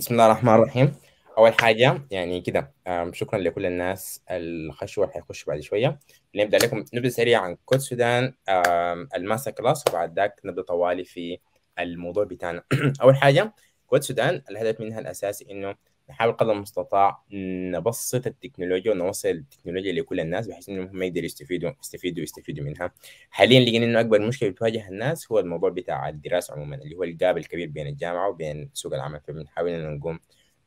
بسم الله الرحمن الرحيم اول حاجه يعني كده شكرا لكل الناس الخشوه اللي حيخشوا بعد شويه نبدا لكم نبدا سريع عن كود سودان الماستر كلاس وبعد ذاك نبدا طوالي في الموضوع بتاعنا اول حاجه كود سودان الهدف منها الاساسي انه نحاول قدر المستطاع نبسط التكنولوجيا ونوصل التكنولوجيا لكل الناس بحيث انهم يقدروا يستفيدوا يستفيدوا يستفيدوا منها حاليا لقينا انه اكبر مشكله بتواجه الناس هو الموضوع بتاع الدراسه عموما اللي هو الجاب الكبير بين الجامعه وبين سوق العمل فبنحاول ان نقوم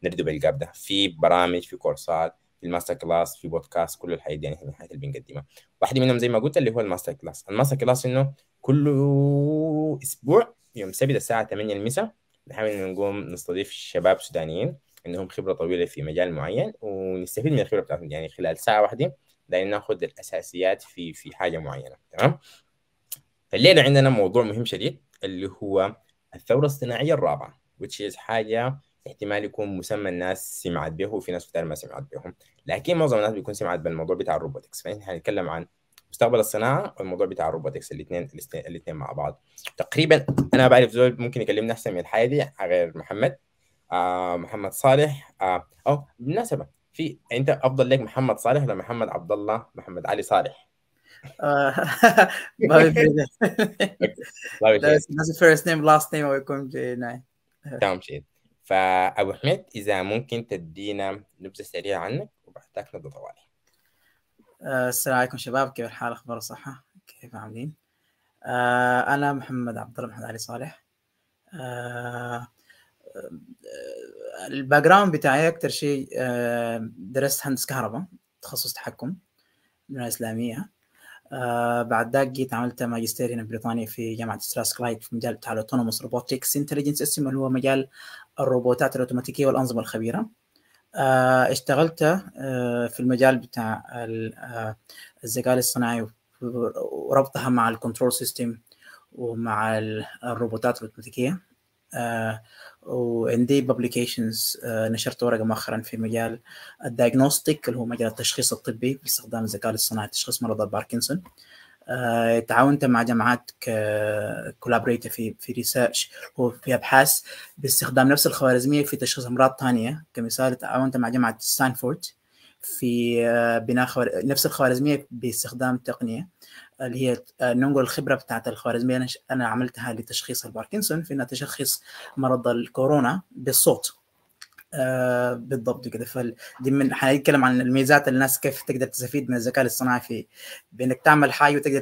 نردب الجاب ده في برامج في كورسات في الماستر كلاس في بودكاست كل الحاجات دي يعني الحاجات اللي بنقدمها واحده منهم زي ما قلت اللي هو الماستر كلاس الماستر كلاس انه كل اسبوع يوم سبت الساعه 8 المساء نحاول نقوم نستضيف شباب سودانيين عندهم خبره طويله في مجال معين ونستفيد من الخبره بتاعتهم يعني خلال ساعه واحده دايما ناخذ الاساسيات في في حاجه معينه تمام فالليله عندنا موضوع مهم شديد اللي هو الثوره الصناعيه الرابعه which is حاجه احتمال يكون مسمى الناس سمعت به وفي ناس كثير ما سمعت بهم لكن معظم الناس بيكون سمعت بالموضوع بتاع الروبوتكس فاحنا هنتكلم عن مستقبل الصناعه والموضوع بتاع الروبوتكس الاثنين الاثنين مع بعض تقريبا انا بعرف زول ممكن يكلمنا احسن من الحاجه دي غير محمد آه، محمد صالح آه، او بالمناسبه في انت افضل لك محمد صالح ولا محمد عبد الله محمد علي صالح آه، ما بيفرق لازم فيرست نيم لاست نيم ويكون ناي تمام شيء فابو حميد اذا ممكن تدينا نبذه سريعه عنك وبعدك نبدا طوالي السلام عليكم شباب كيف الحال اخبار الصحه كيف عاملين انا محمد عبد الله محمد علي صالح الباك جراوند بتاعي اكثر شيء آه، درست هندسه كهرباء تخصص تحكم من الاسلاميه آه، بعد ذاك جيت عملت ماجستير هنا في بريطانيا في جامعه ستراس كلايد في مجال بتاع الاوتونوموس روبوتكس انتليجنس اسمه اللي هو مجال الروبوتات الاوتوماتيكيه والانظمه الخبيره آه، اشتغلت في المجال بتاع الذكاء الاصطناعي وربطها مع الكنترول سيستم ومع الروبوتات الاوتوماتيكيه آه، وعندي بابليكيشنز آه، نشرت ورقه مؤخرا في مجال الدايجنوستيك اللي هو مجال التشخيص الطبي باستخدام الذكاء الاصطناعي لتشخيص مرضى الباركنسون آه، تعاونت مع جامعات كولابريتا في في ريسيرش وفي ابحاث باستخدام نفس الخوارزميه في تشخيص امراض ثانيه كمثال تعاونت مع جامعه ستانفورد في آه، بناء خوار... نفس الخوارزميه باستخدام تقنيه آه، اللي هي آه، ننقل الخبره بتاعت الخوارزميه انا عملتها لتشخيص الباركنسون في انها تشخيص مرض الكورونا بالصوت بالضبط كده فدي من حنتكلم عن الميزات الناس كيف تقدر تستفيد من الذكاء الاصطناعي في بانك تعمل حاجه وتقدر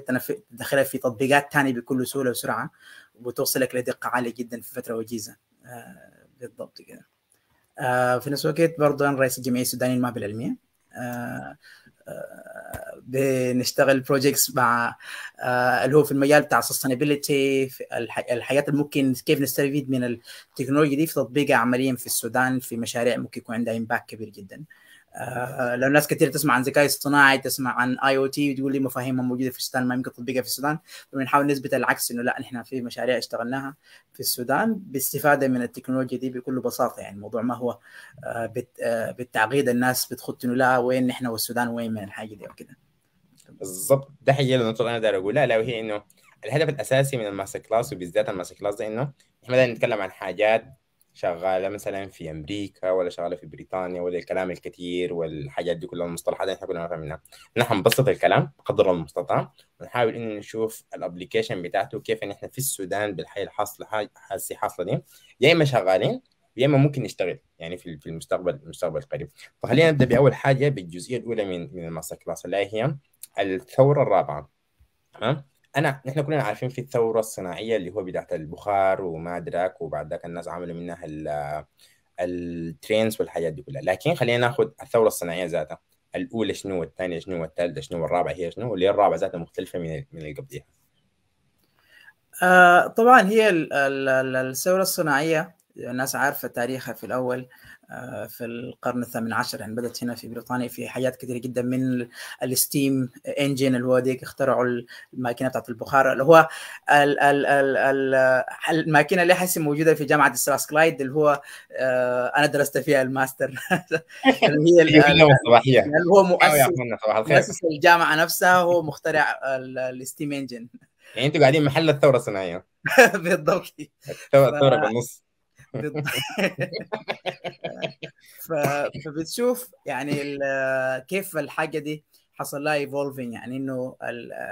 تدخلها في تطبيقات ثانيه بكل سهوله وسرعه وتوصلك لدقه عاليه جدا في فتره وجيزه بالضبط كده في نفس الوقت برضه انا رئيس الجمعيه السودانيه للمهبه العلميه آه، آه، آه، بنشتغل بروجيكتس مع اللي هو في المجال بتاع السستينابيلتي الحاجات اللي ممكن كيف نستفيد من التكنولوجيا دي في تطبيقها عمليا في السودان في مشاريع ممكن يكون عندها امباكت كبير جدا. آه، لو ناس كثير تسمع عن ذكاء اصطناعي تسمع عن اي او تي وتقول لي مفاهيمها موجوده في السودان ما يمكن تطبيقها في السودان بنحاول نثبت العكس انه لا نحن في مشاريع اشتغلناها في السودان باستفاده من التكنولوجيا دي بكل بساطه يعني الموضوع ما هو آه، آه، بالتعقيد الناس بتخط انه لا وين نحن والسودان وين من الحاجه دي وكده بالضبط ده هي النقطه اللي انا داير اقولها لا وهي انه الهدف الاساسي من الماستر كلاس وبالذات الماستر كلاس ده انه احنا نتكلم عن حاجات شغاله مثلا في امريكا ولا شغاله في بريطانيا ولا الكلام الكثير والحاجات دي كلها المصطلحات اللي احنا كلنا منها نحن نبسط الكلام قدر المستطاع ونحاول ان نشوف الابلكيشن بتاعته كيف ان احنا في السودان بالحياه الحاصله حاسي حاصله دي يا اما شغالين يا اما ممكن نشتغل يعني في في المستقبل المستقبل القريب فخلينا نبدا باول حاجه بالجزئيه الاولى من من الماستر كلاس اللي هي الثوره الرابعه تمام انا نحن كلنا عارفين في الثوره الصناعيه اللي هو بدايه البخار وما ادراك وبعد ذاك الناس عملوا منها الترينز والحاجات دي كلها لكن خلينا ناخذ الثوره الصناعيه ذاتها الاولى شنو والثانيه شنو والثالثه شنو والرابعه هي شنو واللي الرابعه ذاتها مختلفه من من اللي قبليها آه، طبعا هي الثوره الصناعيه الناس عارفه تاريخها في الاول آه، في القرن الثامن عشر يعني بدات هنا في بريطانيا في حاجات كثيره جدا من الستيم انجن اللي هو ديك اخترعوا الماكينه بتاعت البخار اللي هو ال ال ال ال الماكينه اللي حسي موجوده في جامعه كلايد اللي هو آه، انا درست فيها الماستر هي اللي هو أيوة مؤسس الجامعه نفسها هو مخترع الستيم انجن يعني انتوا قاعدين محل الثوره الصناعيه بالضبط الثوره بالنص فبتشوف يعني كيف الحاجه دي حصل لها ايفولفنج يعني انه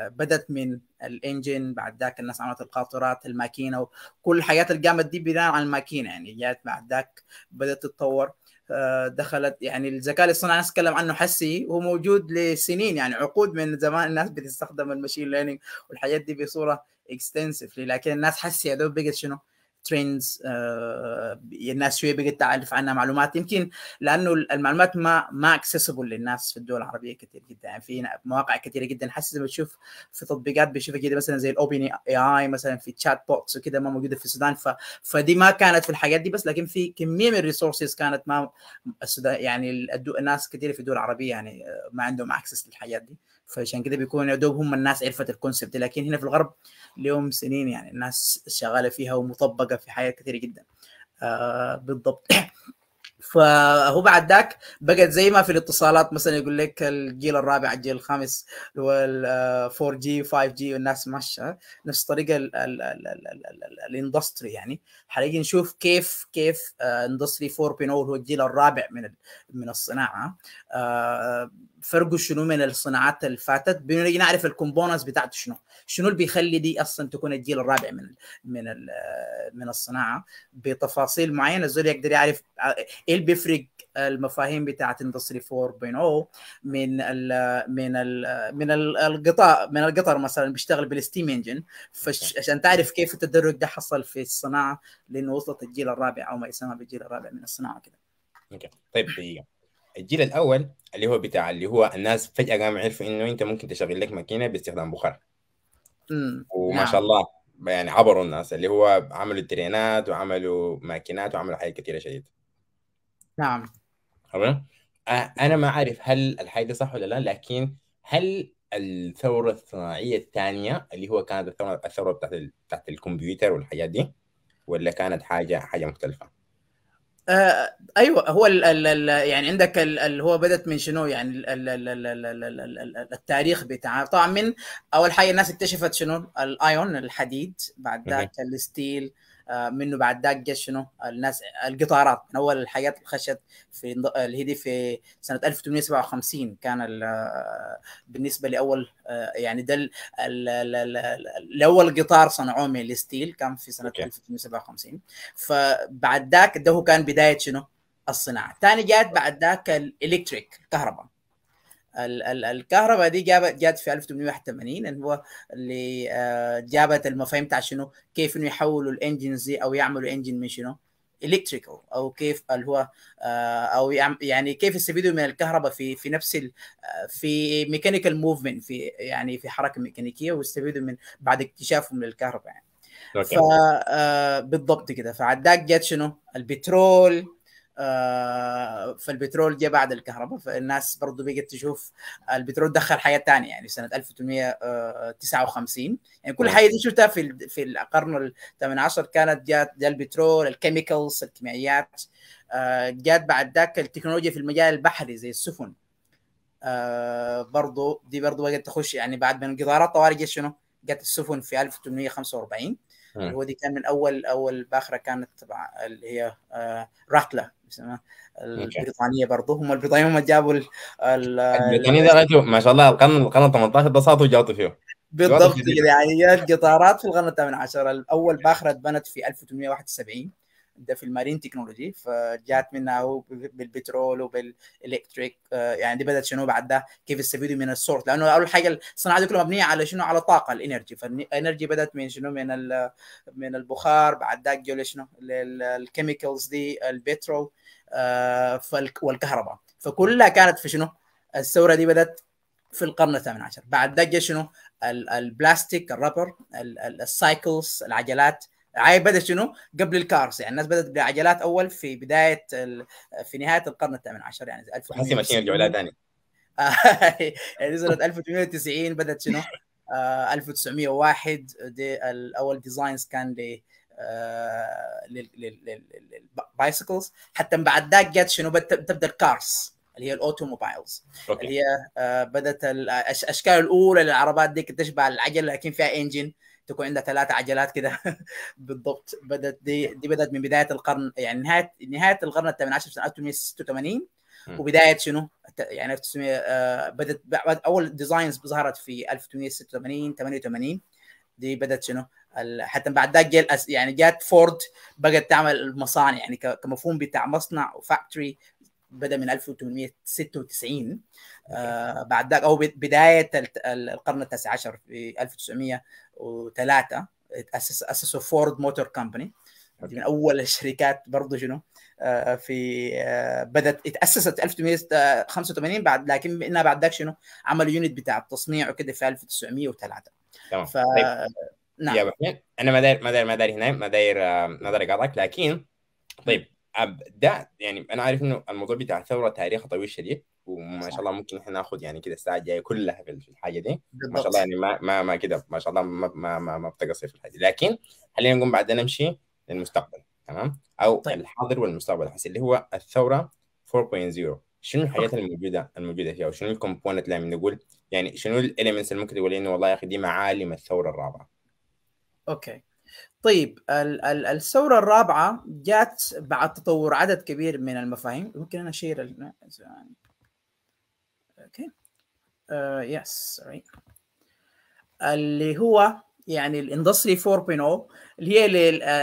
بدات من الانجن بعد ذاك الناس عملت القاطرات الماكينه وكل الحاجات اللي قامت دي بناء على الماكينه يعني جات بعد ذاك بدات تتطور آه، دخلت يعني الذكاء الاصطناعي الناس تتكلم عنه حسي هو موجود لسنين يعني عقود من زمان الناس بتستخدم المشين ليرنينج والحاجات دي بصوره اكستنسفلي لكن الناس حسي يا دوب بقت شنو ترندز آه، الناس شويه بقت تعرف عنها معلومات يمكن لانه المعلومات ما ما اكسسبل للناس في الدول العربيه كثير جدا يعني في مواقع كثيره جدا حاسس بتشوف في تطبيقات بتشوفها كده مثلا زي الاوبن اي اي مثلا في تشات بوتس وكده ما موجوده في السودان ف... فدي ما كانت في الحاجات دي بس لكن في كميه من الريسورسز كانت ما السودان يعني الناس كثيره في الدول العربيه يعني آه، ما عندهم اكسس للحاجات دي فعشان كده بيكون يا دوب هم الناس عرفت الكونسبت لكن هنا في الغرب لهم سنين يعني الناس شغاله فيها ومطبقه في حياه كثيره جدا آه بالضبط فهو بعد ذاك بقت زي ما في الاتصالات مثلا يقول لك الجيل الرابع الجيل الخامس هو 4 جي 5 جي والناس ماشيه نفس الطريقه الاندستري يعني حاليا نشوف كيف كيف اندستري آه، 4.0 هو الجيل الرابع من من الصناعه آه، فرقوا شنو من الصناعات اللي فاتت نعرف الكومبوننتس بتاعته شنو شنو اللي بيخلي دي اصلا تكون الجيل الرابع من من من الصناعه بتفاصيل معينه الزول يقدر يعرف ايه اللي بيفرق المفاهيم بتاعه اندستري 4.0 من من من القطاع من القطر مثلا بيشتغل بالستيم انجن عشان تعرف كيف التدرج ده حصل في الصناعه لانه وصلت الجيل الرابع او ما يسمى بالجيل الرابع من الصناعه كده. اوكي طيب دقيقه الجيل الاول اللي هو بتاع اللي هو الناس فجاه قاموا عرفوا انه انت ممكن تشغل لك ماكينه باستخدام بخار وما نعم. شاء الله يعني عبروا الناس اللي هو عملوا ترينات وعملوا ماكينات وعملوا حاجات كثيره شديد نعم انا ما اعرف هل الحاجه دي صح ولا لا لكن هل الثوره الصناعيه الثانيه اللي هو كانت الثوره الثوره بتاعت بتاعت الكمبيوتر والحاجات دي ولا كانت حاجه حاجه مختلفه؟ آه ايوه هو الـ الـ الـ يعني عندك ال ال هو بدات من شنو يعني الـ الـ الـ الـ الـ الـ الـ ال التاريخ بتاع طبعا من اول حاجه الناس اكتشفت شنو الايون الحديد بعد ذاك الستيل آه، منه بعد ذاك جت شنو الناس القطارات من اول الحاجات اللي خشت في اللي هي في سنه 1857 كان آه، بالنسبه لاول آه، يعني ده الاول قطار صنعوه من الستيل كان في سنه okay. 1857 فبعد ذاك ده هو كان بدايه شنو الصناعه ثاني جات بعد ذاك الالكتريك كهرباء الكهرباء دي جابت جات في 1881 اللي هو اللي آه، جابت المفاهيم بتاع شنو كيف انه يحولوا الانجنز دي او يعملوا انجن من شنو الكتريكال او كيف اللي هو آه، او يعني كيف يستفيدوا من الكهرباء في في نفس ال آه، في ميكانيكال موفمنت في يعني في حركه ميكانيكيه ويستفيدوا من بعد اكتشافهم للكهرباء يعني ف بالضبط كده فعداك جت شنو البترول آه، فالبترول جاء بعد الكهرباء فالناس برضو بقت تشوف البترول دخل حياه ثانيه يعني سنه 1859 آه، يعني كل نعم. حاجه دي شفتها في في القرن ال 18 كانت جات جا البترول الكيميكالز الكيميائيات آه، جات بعد ذاك التكنولوجيا في المجال البحري زي السفن برضو دي برضو بقت تخش يعني بعد من القطارات طوارئ جت شنو؟ جت السفن في 1845 اللي هو دي كان من اول اول باخره كانت تبع اللي هي راتلا البريطانيه برضه هم البريطانيين هم جابوا ال البريطانيين ده ما شاء الله القرن القرن 18 ده صاروا جابوا فيه بالضبط يعني قطارات في القرن الثامن عشر الاول باخره اتبنت في 1871 ده في المارين تكنولوجي فجات منها هو بالبترول وبالالكتريك آه، يعني دي بدات شنو بعد ده كيف يستفيدوا من السورس لانه اول حاجه الصناعه دي كلها مبنيه على شنو على طاقه الانرجي فالانرجي بدات من شنو من من البخار بعد ذاك جو شنو الكيميكلز دي البترول آه، والكهرباء فكلها كانت في شنو الثوره دي بدات في القرن الثامن عشر بعد ذاك شنو البلاستيك الرابر السايكلز العجلات هاي بدأت شنو؟ قبل الكارس يعني الناس بدات بعجلات اول في بدايه ال... في نهايه القرن الثامن عشر يعني 1800 ماشيين يرجعوا لها ثاني يعني نزلت 1890 بدات شنو؟ 1901 آه، دي الاول ديزاينز كان ل آه، للبايسكلز حتى من بعد ذاك جت شنو تبدا الكارس اللي هي الاوتوموبايلز اللي هي آه، بدات الاشكال الاولى للعربات دي تشبه العجله لكن فيها انجن تكون عندها ثلاث عجلات كده بالضبط بدات دي دي بدات من بدايه القرن يعني نهايه نهايه القرن الثامن عشر سنه 1886 وبدايه شنو يعني 1900 بدت بعد اول ديزاينز ظهرت في 1886 88 دي بدات شنو حتى بعد ذاك جاء يعني جات فورد بقت تعمل المصانع يعني كمفهوم بتاع مصنع وفاكتوري بدا من 1896 آه بعد ذاك او بدايه القرن التاسع عشر في 1903 اسس اسسوا فورد موتور كومباني من اول الشركات برضه شنو آه في آه بدات اتاسست 1985 بعد لكن انها بعد ذاك شنو عملوا يونت بتاع التصنيع وكده في 1903 تمام ف... طيب. نعم يا انا ما داير ما داير ما داير هنا ما داير آه، ما داير اقاطعك لكن طيب ابدا يعني انا عارف انه الموضوع بتاع الثوره تاريخ طويل شديد وما شاء الله ممكن احنا ناخذ يعني كده الساعه الجايه كلها في الحاجه دي ما شاء الله يعني ما ما, ما كده ما شاء الله ما ما ما, ما بتقصر في الحاجه دي لكن خلينا نقوم بعدين نمشي للمستقبل تمام او طيب. الحاضر والمستقبل حسي اللي هو الثوره 4.0 شنو الحاجات الموجوده الموجوده فيها وشنو الكومبوننت اللي نقول يعني شنو الاليمنتس اللي ممكن تقول انه والله يا اخي دي معالم الثوره الرابعه اوكي طيب ال- ال- الثورة الرابعة جات بعد تطور عدد كبير من المفاهيم ممكن أنا أشير ال... يعني. أوكي يس آه، سوري اللي هو يعني الاندستري 4.0 اللي هي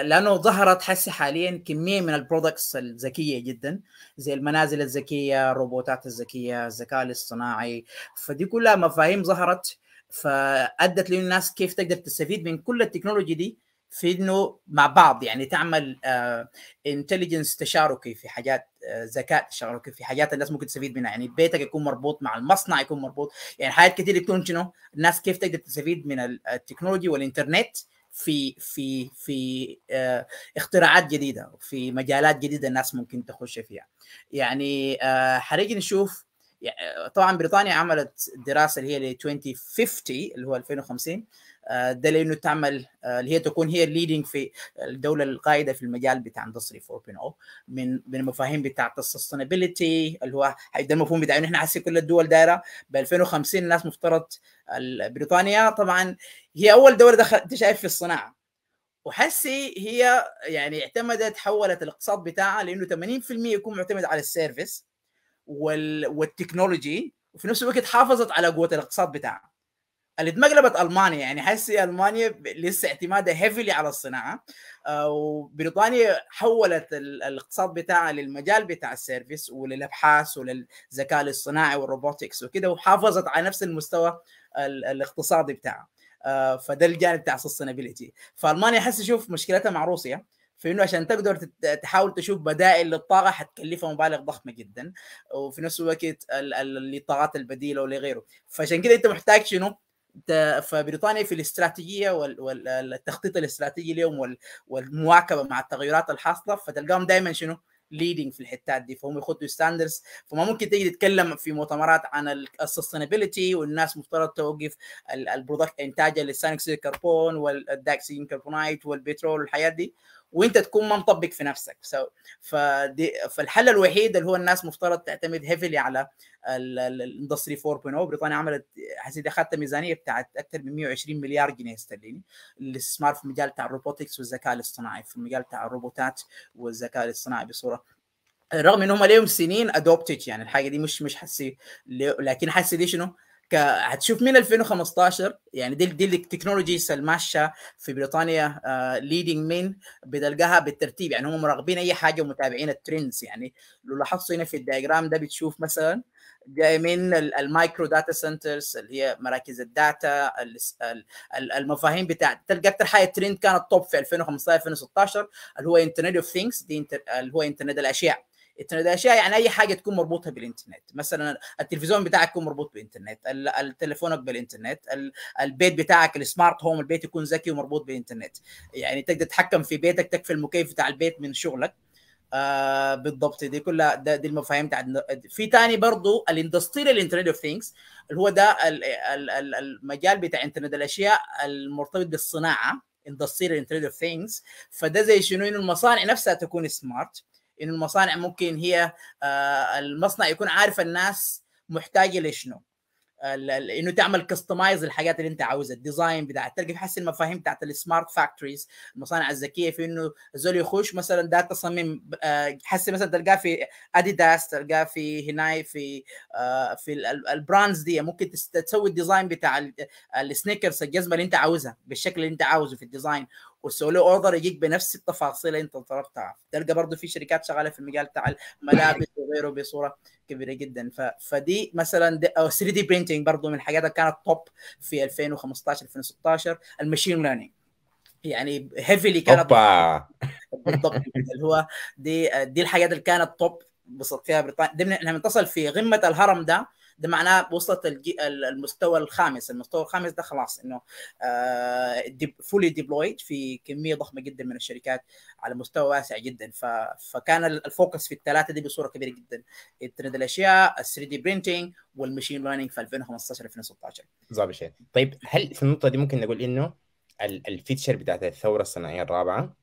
لانه ظهرت حسي حاليا كميه من البرودكتس الذكيه جدا زي المنازل الذكيه الروبوتات الذكيه الذكاء الاصطناعي فدي كلها مفاهيم ظهرت فادت للناس كيف تقدر تستفيد من كل التكنولوجي دي في انه مع بعض يعني تعمل انتليجنس آه، تشاركي في حاجات آه، ذكاء تشاركي في حاجات الناس ممكن تستفيد منها يعني بيتك يكون مربوط مع المصنع يكون مربوط يعني حاجات كثير تكون شنو الناس كيف تقدر تستفيد من آه، التكنولوجي والانترنت في في في اه اختراعات جديده في مجالات جديده الناس ممكن تخش فيها يعني اه نشوف يعني طبعا بريطانيا عملت دراسه اللي هي ل 2050 اللي هو 2050 آه، ده لانه تعمل آه، اللي هي تكون هي الليدنج في الدوله القائده في المجال بتاع اندستري 4.0 من من المفاهيم بتاعت السستينابيلتي اللي هو ده المفهوم بتاعه احنا حاسين كل الدول دايره ب 2050 الناس مفترض بريطانيا طبعا هي اول دوله دخلت شايف في الصناعه وحسي هي يعني اعتمدت حولت الاقتصاد بتاعها لانه 80% يكون معتمد على السيرفيس وال... والتكنولوجي وفي نفس الوقت حافظت على قوه الاقتصاد بتاعها اللي تمقلبت المانيا يعني حسي المانيا لسه اعتمادها هيفلي على الصناعه آه، وبريطانيا حولت الاقتصاد بتاعها للمجال بتاع السيرفيس وللابحاث وللذكاء الاصطناعي والروبوتكس وكده وحافظت على نفس المستوى الاقتصادي بتاعها آه، فده الجانب بتاع سستينابيلتي فالمانيا حس شوف مشكلتها مع روسيا في انه عشان تقدر تحاول تشوف بدائل للطاقه حتكلفها مبالغ ضخمه جدا وفي نفس الوقت الطاقات البديله ولغيره فعشان كده انت محتاج شنو؟ فبريطانيا في الاستراتيجيه والتخطيط الاستراتيجي اليوم والمواكبه مع التغيرات الحاصله فتلقاهم دائما شنو؟ ليدنج في الحتات دي فهم يخطوا ستاندرز فما ممكن تيجي تتكلم في مؤتمرات عن السستينابيلتي والناس مفترض توقف البرودكت انتاجها للثاني اكسيد الكربون والداكسين كربونايت والبترول والحياه دي وانت تكون ما مطبق في نفسك so, فدي فالحل الوحيد اللي هو الناس مفترض تعتمد هيفلي على الاندستري 4.0 بريطانيا عملت حسيت اخذت ميزانيه بتاعت اكثر من 120 مليار جنيه استرليني للاستثمار في المجال بتاع الروبوتكس والذكاء الاصطناعي في المجال بتاع الروبوتات والذكاء الاصطناعي بصوره رغم ان هم سنين ادوبتد يعني الحاجه دي مش مش حسي لكن حسي دي شنو هتشوف من 2015 يعني دي دي التكنولوجيز الماشيه في بريطانيا ليدنج آه، من بتلقاها بالترتيب يعني هم مراقبين اي حاجه ومتابعين الترندز يعني لو لاحظتوا هنا في الدياجرام ده بتشوف مثلا جاي من المايكرو داتا سنترز اللي هي مراكز الداتا المفاهيم بتاعت تلقى اكثر حاجه ترند كانت توب في 2015 2016 اللي هو انترنت اوف ثينكس دي اللي هو انترنت الاشياء اشياء يعني اي حاجه تكون مربوطه بالانترنت مثلا التلفزيون بتاعك يكون مربوط بالانترنت تليفونك بالانترنت البيت بتاعك السمارت هوم البيت يكون ذكي ومربوط بالانترنت يعني تقدر تتحكم في بيتك تكفي المكيف بتاع البيت من شغلك آه بالضبط دي كلها دي المفاهيم بتاعت في تاني برضو الاندستريال انترنت اوف ثينجز اللي هو ده المجال بتاع انترنت الاشياء المرتبط بالصناعه اندستريال انترنت اوف ثينجز فده زي شنو انه المصانع نفسها تكون سمارت انه المصانع ممكن هي آه، المصنع يكون عارف الناس محتاجه لشنو انه تعمل كستمايز الحاجات اللي انت عاوزها الديزاين بتاع تلقى في حسن المفاهيم بتاعت السمارت فاكتوريز المصانع الذكيه في انه زول يخش مثلا ده تصميم آه، حسن مثلا تلقاه في اديداس تلقاه في هناي في آه، في البراندز دي ممكن تسوي الديزاين بتاع السنيكرز الجزمه اللي انت عاوزها بالشكل اللي انت عاوزه في الديزاين والسولو اوردر يجيك بنفس التفاصيل اللي انت طلبتها تلقى برضه في شركات شغاله في المجال تاع الملابس وغيره بصوره كبيره جدا ف... فدي مثلا دي... او 3 دي برينتينج برضه من الحاجات اللي كانت توب في 2015 2016 المشين ليرنينج يعني هيفلي كانت بالضبط اللي هو دي دي الحاجات اللي كانت توب بسط فيها بريطانيا احنا بنتصل في قمه الهرم ده ده معناه وصلت المستوى الخامس المستوى الخامس ده خلاص انه فولي آه، ديبلويد في كميه ضخمه جدا من الشركات على مستوى واسع جدا فكان الفوكس في الثلاثه دي بصوره كبيره جدا انترنت الاشياء ال 3 دي برينتنج والماشين ليرنينج في 2015 2016 بالظبط شيء طيب هل في النقطه دي ممكن نقول انه الفيتشر بتاعت الثوره الصناعيه الرابعه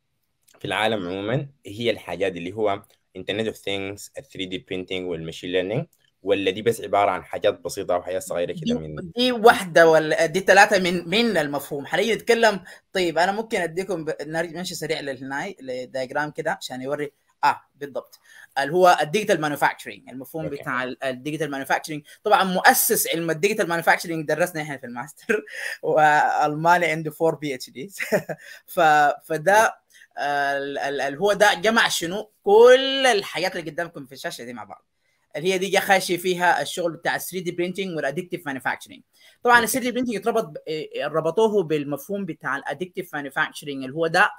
في العالم عموما هي الحاجات اللي هو انترنت اوف ثينجز ال 3 دي برينتنج والماشين ليرنينج ولا دي بس عباره عن حاجات بسيطه او حاجات صغيره كده من دي واحده ولا دي ثلاثه من من المفهوم حاليا نتكلم طيب انا ممكن اديكم ب... نمشي سريع للناي لدياجرام كده عشان يوري اه بالضبط اللي هو الديجيتال مانوفاكتشرنج المفهوم okay. بتاع الديجيتال مانوفاكتشرنج طبعا مؤسس علم الديجيتال مانوفاكتشرنج درسنا احنا في الماستر والماني عنده 4 بي اتش دي فده آه، اللي هو ده جمع شنو كل الحاجات اللي قدامكم في الشاشه دي مع بعض اللي هي دي خاشي فيها الشغل بتاع ال 3 دي برينتنج والادكتيف مانيفاكتشرنج طبعا ال 3 دي برينتنج اتربط آه، ربطوه بالمفهوم بتاع الادكتيف مانيفاكتشرنج اللي هو ده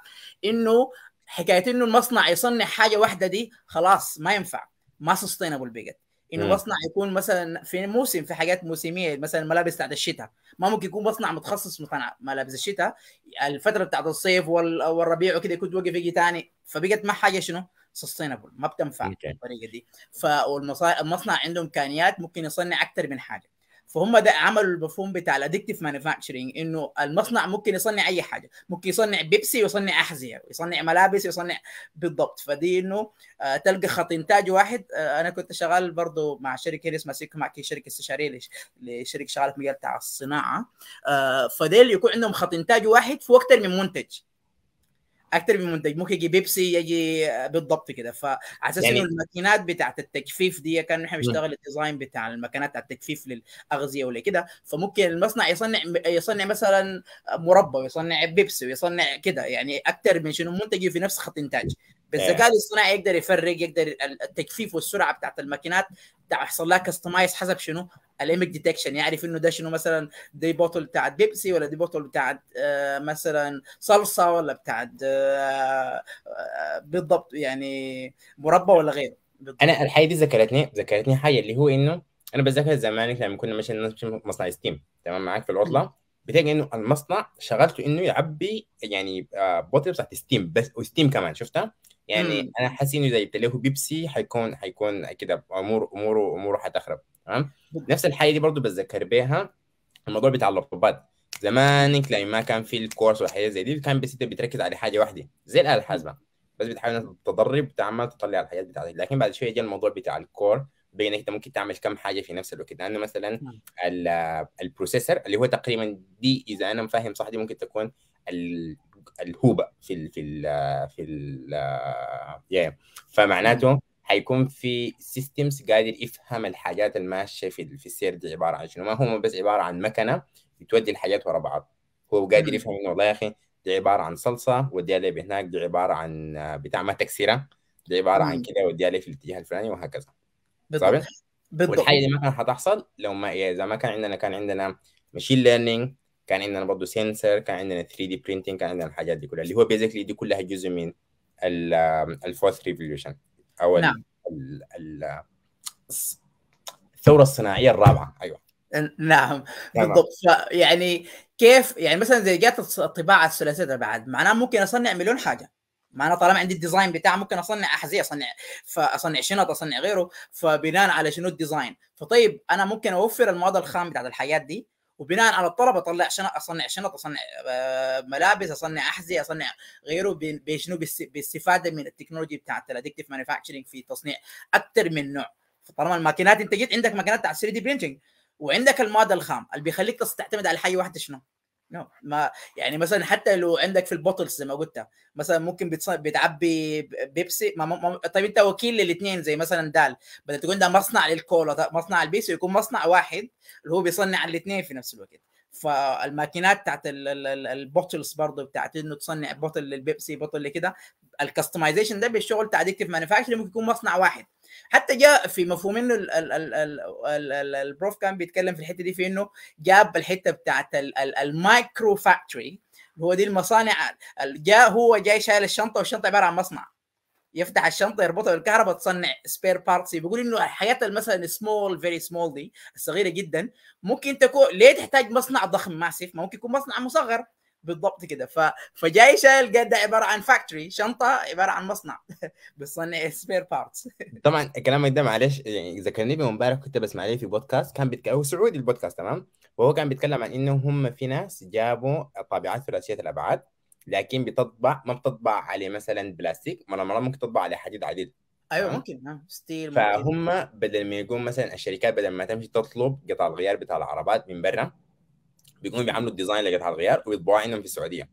انه حكايه انه المصنع يصنع حاجه واحده دي خلاص ما ينفع ما سستينبل بقت انه مصنع يكون مثلا في موسم في حاجات موسميه مثلا الملابس بتاعت الشتاء ما ممكن يكون مصنع متخصص مصنع ملابس الشتاء الفتره بتاعت الصيف والربيع وكده يكون توقف يجي ثاني فبقت ما حاجه شنو سستينبل ما بتنفع إيه بالطريقه دي فالمصنع عنده امكانيات ممكن يصنع اكثر من حاجه فهم ده عملوا المفهوم بتاع الادكتيف مانيفاكتشرنج انه المصنع ممكن يصنع اي حاجه ممكن يصنع بيبسي ويصنع احذيه ويصنع ملابس ويصنع بالضبط فدي انه آه، تلقى خط انتاج واحد آه، انا كنت شغال برضه مع شركه اسمها سيكو هي شركه استشاريه لشركه شغاله في مجال بتاع الصناعه آه، فديل يكون عندهم خط انتاج واحد في اكثر من منتج اكثر من منتج ممكن يجي بيبسي يجي آه، بالضبط كده فعلى اساس يعني... انه الماكينات بتاعت التجفيف دي كان نحن بنشتغل الديزاين بتاع الماكينات بتاعت التجفيف للاغذيه ولا كده فممكن المصنع يصنع يصنع مثلا مربى ويصنع بيبسي ويصنع كده يعني اكثر من شنو منتج في نفس خط انتاج بالذكاء إيه. الاصطناعي يقدر يفرق يقدر التجفيف والسرعه بتاعت الماكينات تحصل لها كستمايز حسب شنو الايمج ديتكشن يعرف انه ده شنو مثلا دي بوتل بتاعت بيبسي ولا دي بوتل بتاعت آه، مثلا صلصه ولا بتاعت آه، آه، بالضبط يعني مربى ولا غيره انا الحاجه دي ذكرتني ذكرتني حاجه اللي هو انه انا بتذكر زمان لما كنا ماشي في مصنع ستيم تمام معاك في العطله بتلاقي انه المصنع شغلته انه يعبي يعني بوتل بتاعت ستيم بس وستيم كمان شفتها يعني مم. انا حاسس انه اذا جبت له بيبسي حيكون حيكون كده امور اموره اموره حتخرب تمام نفس الحاجه دي برضو بتذكر بيها الموضوع بتاع اللابتوبات زمانك لما ما كان في الكورس والحاجات زي دي كان بس انت بتركز على حاجه واحده زي الاله الحاسبه بس بتحاول تتدرب تعمل تطلع الحاجات بتاعتك لكن بعد شويه جاء الموضوع بتاع الكور بين انت ممكن تعمل كم حاجه في نفس الوقت لانه مثلا نعم. البروسيسور اللي هو تقريبا دي اذا انا فاهم صح دي ممكن تكون الهوبه في الـ في الـ في ال yeah. فمعناته حيكون في سيستمز قادر يفهم الحاجات الماشيه في في السير دي عباره عن شنو ما هم بس عباره عن مكنه بتودي الحاجات ورا بعض هو قادر يفهم انه والله يا اخي دي عباره عن صلصه وديها لي هناك دي عباره عن بتاع ما تكسيره دي عباره عن كده وديها لي في الاتجاه الفلاني وهكذا بالضبط بالضبط والحاجه دي ما كانت حتحصل لو ما إيه، اذا ما كان عندنا كان عندنا ماشين ليرنينج كان عندنا برضه سنسر كان عندنا 3 دي برينتنج كان عندنا الحاجات دي كلها اللي هو بيزكلي دي كلها جزء من الفورث ريفوليوشن او نعم. الـ الثوره الصناعيه الرابعه ايوه نعم. نعم بالضبط يعني كيف يعني مثلا زي جات الطباعه الثلاثيه بعد معناه ممكن اصنع مليون حاجه معنا طالما عندي الديزاين بتاع ممكن اصنع احذيه اصنع فاصنع شنط اصنع غيره فبناء على شنو الديزاين فطيب انا ممكن اوفر المواد الخام بتاعت الحاجات دي وبناء على الطلب اطلع شنط اصنع شنط اصنع آه، ملابس اصنع احذيه اصنع غيره بشنو باستفاده من التكنولوجي بتاعت الادكتيف مانيفاكتشرنج في تصنيع اكثر من نوع فطالما الماكينات انت جيت عندك ماكينات بتاعت 3 دي برينتنج وعندك المواد الخام اللي بيخليك تعتمد على حاجه واحده شنو؟ نو ما يعني مثلا حتى لو عندك في البوتلز زي ما قلت مثلا ممكن بتعبي بيبسي ما ما طيب انت وكيل للاثنين زي مثلا دال بدل تكون ده مصنع للكولا مصنع البيبسي يكون مصنع واحد اللي هو بيصنع الاثنين في نفس الوقت فالماكينات بتاعت البوتلز برضه بتاعت انه تصنع بوتل للبيبسي بوتل لكده الكستمايزيشن ده بالشغل بتاع ديكتيف مانيفاكشر ممكن يكون مصنع واحد حتى جاء في مفهوم انه البروف كان بيتكلم في الحته دي في انه جاب الحته بتاعت المايكرو فاكتوري هو دي المصانع جاء هو جاي شايل الشنطه والشنطه عباره عن مصنع يفتح الشنطه يربطها بالكهرباء تصنع سبير بارتس بيقول انه الحياه مثلا سمول فيري سمول دي الصغيره جدا ممكن تكون ليه تحتاج مصنع ضخم ماسيف ما ممكن يكون مصنع مصغر بالضبط كده ف... فجاي شايل قد عباره عن فاكتوري شنطه عباره عن مصنع بتصنع سبير بارتس طبعا كلامك ده معلش يعني ذكرني بيه كنت بسمع عليه في بودكاست كان بيتكلم هو سعودي البودكاست تمام وهو كان بيتكلم عن انه هم في ناس جابوا طابعات ثلاثيه الابعاد لكن بتطبع ما بتطبع على مثلا بلاستيك مره مره ممكن تطبع على حديد عديد ايوه ممكن ستيل آه، فهم بدل ما يقوم مثلا الشركات بدل ما تمشي تطلب قطع الغيار بتاع العربات من برا بيقوموا بيعملوا الديزاين لقطع الغيار وبيطبعوها عندهم في السعوديه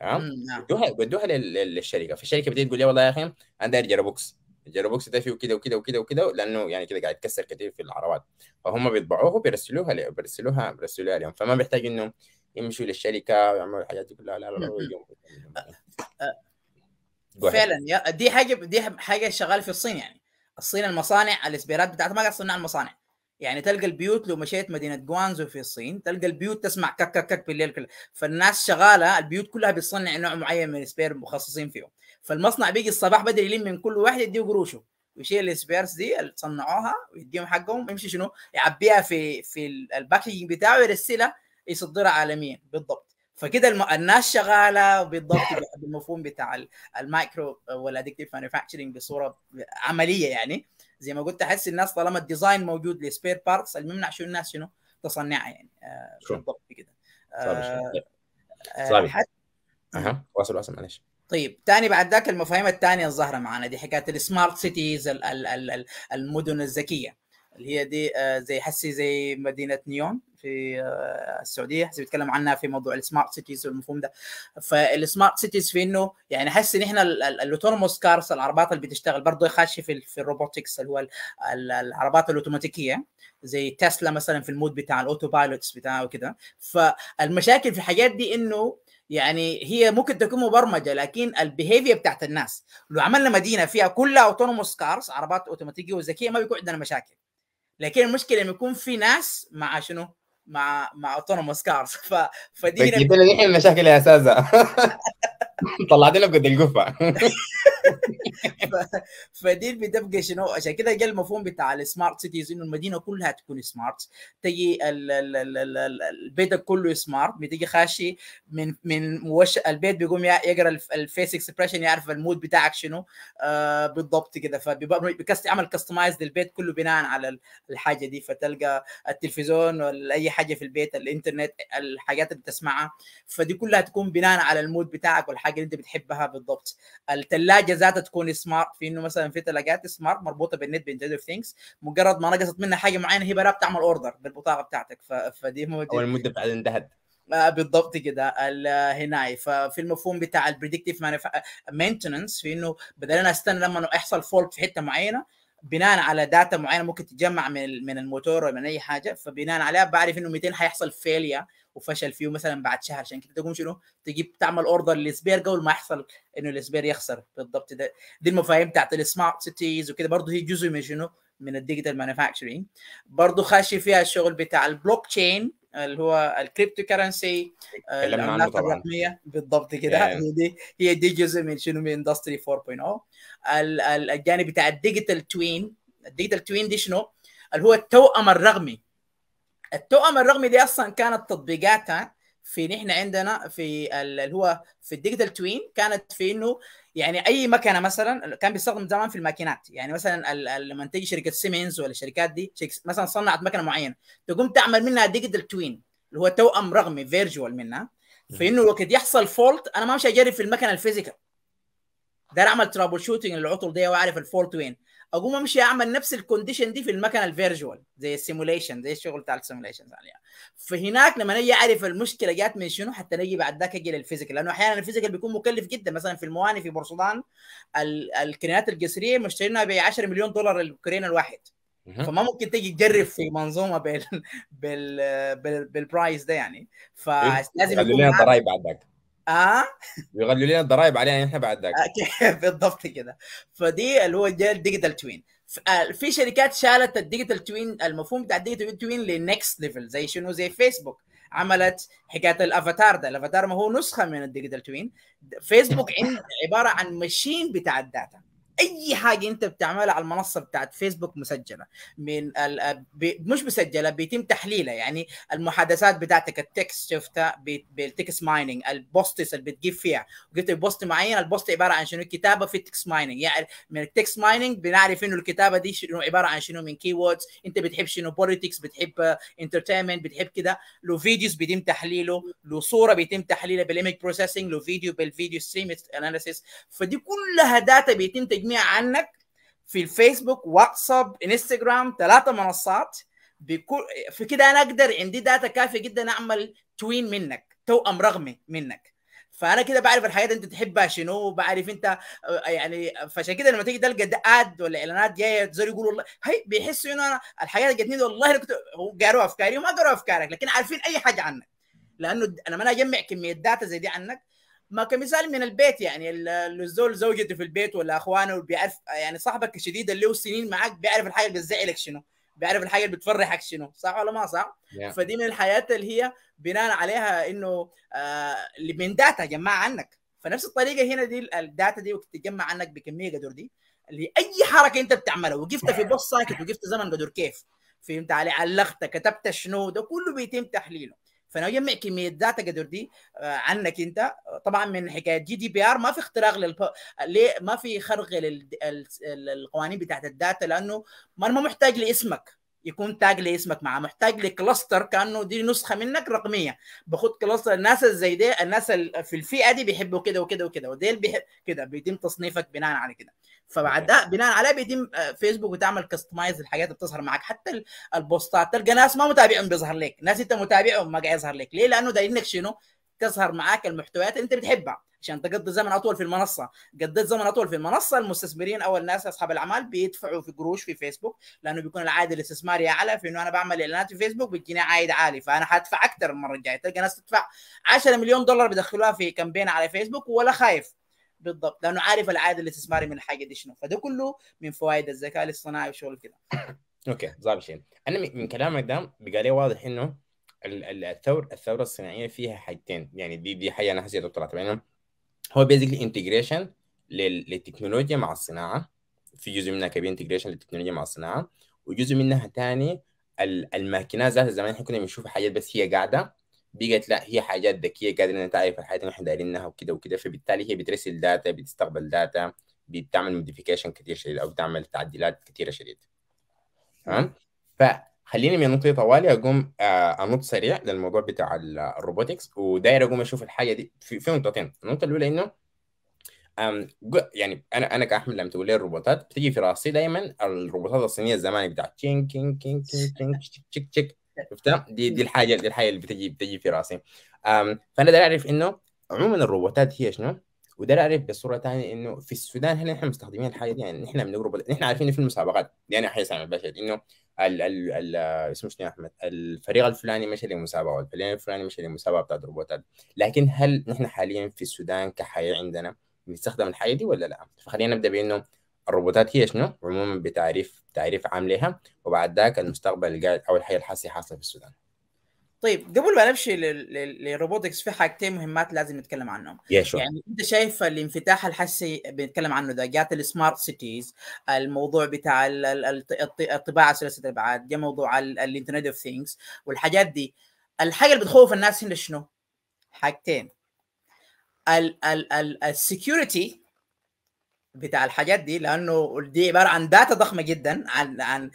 تمام ودوها نعم. ودوها للشركه فالشركه بتيجي تقول لي والله يا اخي انا داير جرابوكس الجرابوكس ده فيه كده وكده وكده وكده لانه يعني كده قاعد يتكسر كثير في العربات فهم بيطبعوها وبيرسلوها بيرسلوها بيرسلوها لهم فما بيحتاج انه يمشوا للشركه ويعملوا الحاجات دي كلها لا لا لا فعلا يا دي حاجه دي حاجه شغاله في الصين يعني الصين المصانع الاسبيرات بتاعتها ما قاعد تصنع المصانع يعني تلقى البيوت لو مشيت مدينه جوانزو في الصين تلقى البيوت تسمع كك كك كك بالليل كله فالناس شغاله البيوت كلها بتصنع نوع معين من السبير مخصصين فيه فالمصنع بيجي الصباح بدري يلم من كل واحد يديه قروشه ويشيل السبيرز دي اللي صنعوها ويديهم حقهم يمشي شنو يعبيها في في الباكجينج بتاعه يرسلها يصدرها عالميا بالضبط فكده الم... الناس شغاله بالضبط بالمفهوم بتاع المايكرو والادكتيف مانيفاكتشرنج بصوره عمليه يعني زي ما قلت احس الناس طالما الديزاين موجود لسبير بارتس الممنع شو الناس شنو تصنعها يعني آه، بالضبط كده صابر آه، طيب. آه، اها واصل واصل معلش طيب تاني بعد ذاك المفاهيم الثانيه الظاهره معنا دي حكايه السمارت سيتيز المدن الذكيه اللي هي دي آه، زي حسي زي مدينه نيون في آه، السعوديه حسي بيتكلم عنها في موضوع السمارت سيتيز والمفهوم ده فالسمارت سيتيز في انه يعني حسي ان احنا الاوتونوموس كارس العربات اللي بتشتغل برضه خاشي في, في الروبوتكس اللي هو العربات الاوتوماتيكيه زي تسلا مثلا في المود بتاع الاوتو بايلوتس بتاعه وكده فالمشاكل في الحاجات دي انه يعني هي ممكن تكون مبرمجه لكن البيهيفير بتاعت الناس لو عملنا مدينه فيها كلها اوتونوموس كارز عربات اوتوماتيكيه وذكيه ما بيكون عندنا مشاكل لكن المشكله لما يكون في ناس مع شنو؟ مع مع اوتونوموس كارز ف... فدي جبت لنا نحن مشاكل يا اساتذه طلعت لنا قد القفه فدي بتبقى شنو عشان كده جاء المفهوم بتاع السمارت سيتيز انه المدينه كلها تكون سمارت تجي البيت كله سمارت بتيجي خاشي من من موش البيت بيقوم يقرا الفيس اكسبريشن يعرف المود بتاعك شنو آه بالضبط كده فبيعمل كستمايز للبيت كله بناء على الحاجه دي فتلقى التلفزيون ولا اي حاجه في البيت الانترنت الحاجات اللي بتسمعها فدي كلها تكون بناء على المود بتاعك والحاجه اللي انت بتحبها بالضبط الثلاجه ذاتها تكون سمارت في انه مثلا في تلاجات سمارت مربوطه بالنت بين اوف ثينكس مجرد ما نقصت منها حاجه معينه هي بلا بتعمل اوردر بالبطاقه بتاعتك ف... فدي موجوده او المده بعد انتهت آه، بالضبط كده هناي ففي المفهوم بتاع البريدكتيف مينتننس في انه بدل انا استنى لما يحصل فولت في حته معينه بناء على داتا معينه ممكن تتجمع من من الموتور ولا من اي حاجه فبناء عليها بعرف انه 200 حيحصل فيليا وفشل فيه مثلا بعد شهر عشان كده تقوم شنو تجيب تعمل اوردر للسبير قبل ما يحصل انه السبير يخسر بالضبط ده دي المفاهيم بتاعت السمارت سيتيز وكده برضه هي جزء من شنو من الديجيتال مانيفاكتشرنج برضه خاشي فيها الشغل بتاع البلوك تشين اللي هو الكريبتو كرنسي العملات الرقميه بالضبط كده yeah. دي هي دي جزء من شنو من اندستري 4.0 الجانب بتاع الديجيتال توين الديجيتال توين دي شنو اللي هو التوأم الرقمي التوأم الرقمي دي اصلا كانت تطبيقاتها في نحن عندنا في اللي هو في الديجيتال توين كانت في انه يعني اي مكنه مثلا كان بيستخدم زمان في الماكينات يعني مثلا لما تيجي شركه سيمنز ولا الشركات دي مثلا صنعت مكنه معينه تقوم تعمل منها ديجيتال توين اللي هو توأم رقمي فيرجوال منها نعم. فانه وقت يحصل فولت انا ما مش اجرب في المكنه الفيزيكال ده اعمل ترابل شوتنج للعطل دي واعرف الفولت وين اقوم امشي اعمل نفس الكونديشن دي في المكنه الفيرجوال زي السيموليشن زي الشغل بتاع السيموليشن يعني فهناك لما اجي اعرف المشكله جات من شنو حتى نجي بعد ذاك اجي للفيزيكال لانه احيانا الفيزيكال بيكون مكلف جدا مثلا في المواني في بورسودان الكرينات الجسريه مشترينها ب 10 مليون دولار الكرين الواحد فما ممكن تيجي تجرب في منظومه بال بال, بال... بالبرايس ده يعني إيه؟ فلازم يكون ضرائب بعد ذاك اه بيغلوا لنا الضرائب علينا احنا بعد ذاك آه، بالضبط كده فدي اللي هو الديجيتال آه، توين في شركات شالت الديجيتال توين المفهوم بتاع الديجيتال توين لنكست ليفل زي شنو زي فيسبوك عملت حكايه الافاتار ده الافاتار ما هو نسخه من الديجيتال توين فيسبوك عباره عن ماشين بتاع الداتا اي حاجه انت بتعملها على المنصه بتاعت فيسبوك مسجله من ال... بي... مش مسجله بيتم تحليلها يعني المحادثات بتاعتك التكست شفتها بي... بالتكست مايننج البوستس اللي بتجيب فيها قلت بوست معين البوست عباره عن شنو كتابه في التكست مايننج يعني من التكست مايننج بنعرف انه الكتابه دي شنو عباره عن شنو من كيوردز انت بتحب شنو بوليتكس بتحب انترتينمنت بتحب كده له فيديوز بيتم تحليله له صوره بيتم تحليلها بالايمج بروسيسنج له فيديو بالفيديو ستريم اناليسيس فدي كلها داتا بيتم تجميع عنك في الفيسبوك واتساب انستغرام ثلاثه منصات بكل في كده انا اقدر عندي داتا كافيه جدا اعمل توين منك توأم رغمي منك فانا كده بعرف الحاجات انت تحبها شنو بعرف انت آه، يعني فعشان كده لما تيجي تلقى اد ولا اعلانات جايه زول يقول والله هي بيحسوا انه انا الحاجات اللي جتني والله انا كنت قاروا افكاري وما قاروا افكارك لكن عارفين اي حاجه عنك لانه انا ما اجمع كميه داتا زي دي عنك ما كمثال من البيت يعني الزول زوجته في البيت ولا اخوانه بيعرف يعني صاحبك الشديد اللي هو سنين معك بيعرف الحاجه اللي بتزعلك شنو بيعرف الحاجه اللي بتفرحك شنو صح ولا ما صح؟ yeah. فدي من الحياه اللي هي بناء عليها انه آه من داتا جمع عنك فنفس الطريقه هنا دي الداتا دي تجمع عنك بكميه قدر دي اللي اي حركه انت بتعملها وقفت في بص ساكت وقفت زمن قدر كيف فهمت علي علقت كتبت شنو ده كله بيتم تحليله فانا اجمع كميه داتا قدر دي آه، عنك انت طبعا من حكايه جي دي بي ار ما في اختراق للب... ليه ما في خرق للقوانين بتاعت الداتا لانه ما انا ما محتاج لاسمك يكون تاج لاسمك معاه محتاج لكلاستر كانه دي نسخه منك رقميه باخد كلاستر الناس زي دي الناس في الفئه دي بيحبوا كده وكده وكده وديل بيحب كده بيتم تصنيفك بناء على كده فبعدها بناء على بيتم فيسبوك آه، بتعمل كاستمايز الحاجات اللي بتظهر معاك حتى البوستات تلقى ناس ما متابعهم بيظهر لك ناس انت متابعهم ما قاعد يظهر لك ليه لانه دايرينك شنو تظهر معاك المحتويات اللي انت بتحبها عشان تقضي زمن اطول في المنصه قضيت زمن اطول في المنصه المستثمرين او الناس اصحاب الاعمال بيدفعوا في قروش في فيسبوك لانه بيكون العائد الاستثماري اعلى في انه انا بعمل اعلانات في فيسبوك بيجيني عائد عالي فانا حدفع اكثر المره الجايه تلقى ناس تدفع 10 مليون دولار بيدخلوها في كامبين على فيسبوك ولا خايف بالضبط لانه عارف العائد الاستثماري من الحاجه دي شنو فده كله من فوائد الذكاء الاصطناعي وشغل كده اوكي صعب شيء انا من كلامك ده بقى لي واضح انه الثور الثوره الصناعيه فيها حاجتين يعني دي دي حاجه انا حسيت دكتور هو بيزيكلي انتجريشن للتكنولوجيا مع الصناعه في جزء منها كبير انتجريشن للتكنولوجيا مع الصناعه وجزء منها تاني الماكينات ذاتها زمان احنا كنا بنشوف حاجات بس هي قاعده بقت لا هي حاجات ذكيه قادره انها تعرف الحاجات اللي احنا دايرينها وكده وكده فبالتالي هي بترسل داتا بتستقبل داتا بتعمل موديفيكيشن كثير شديد او بتعمل تعديلات كثيره شديد تمام ف خليني من نقطة طوالي أقوم آه، أنط سريع للموضوع بتاع آه، الروبوتكس وداير أقوم أشوف الحاجة دي في, في نقطتين النقطة الأولى إنه يعني انا انا كاحمد لما تقول لي الروبوتات بتيجي في راسي دائما الروبوتات الصينيه الزمان بتاعت تشين كين كين كين كين تشيك تشيك تشيك شفتها دي دي الحاجه دي الحاجه اللي بتجي بتجي في راسي فانا ده اعرف انه عموما الروبوتات هي شنو وده اعرف بصوره ثانيه انه في السودان هل نحن مستخدمين الحاجه دي يعني نحن بنقرب نحن عارفين في المسابقات يعني احيانا بشر انه ال ال اسمه شنو احمد الفريق الفلاني مشى لمسابقه والفريق الفلاني مشى لمسابقه بتاعت الروبوتات لكن هل نحن حاليا في السودان كحياه عندنا بنستخدم الحاجه دي ولا لا؟ فخلينا نبدا بانه الروبوتات هي شنو؟ عموما بتعريف تعريف عام لها وبعد ذاك المستقبل اللي قاعد او الحياه الحاسه حاصله في السودان. طيب قبل ما نمشي للروبوتكس في حاجتين مهمات لازم نتكلم عنهم yeah, sure. يعني انت شايف الانفتاح الحسي بنتكلم عنه ده جات السمارت سيتيز الموضوع بتاع الطباعه ثلاثيه الابعاد جه موضوع الانترنت اوف ثينجز والحاجات دي الحاجه اللي بتخوف الناس هنا شنو؟ حاجتين السكيورتي بتاع الحاجات دي لانه دي عباره عن داتا ضخمه جدا عن عن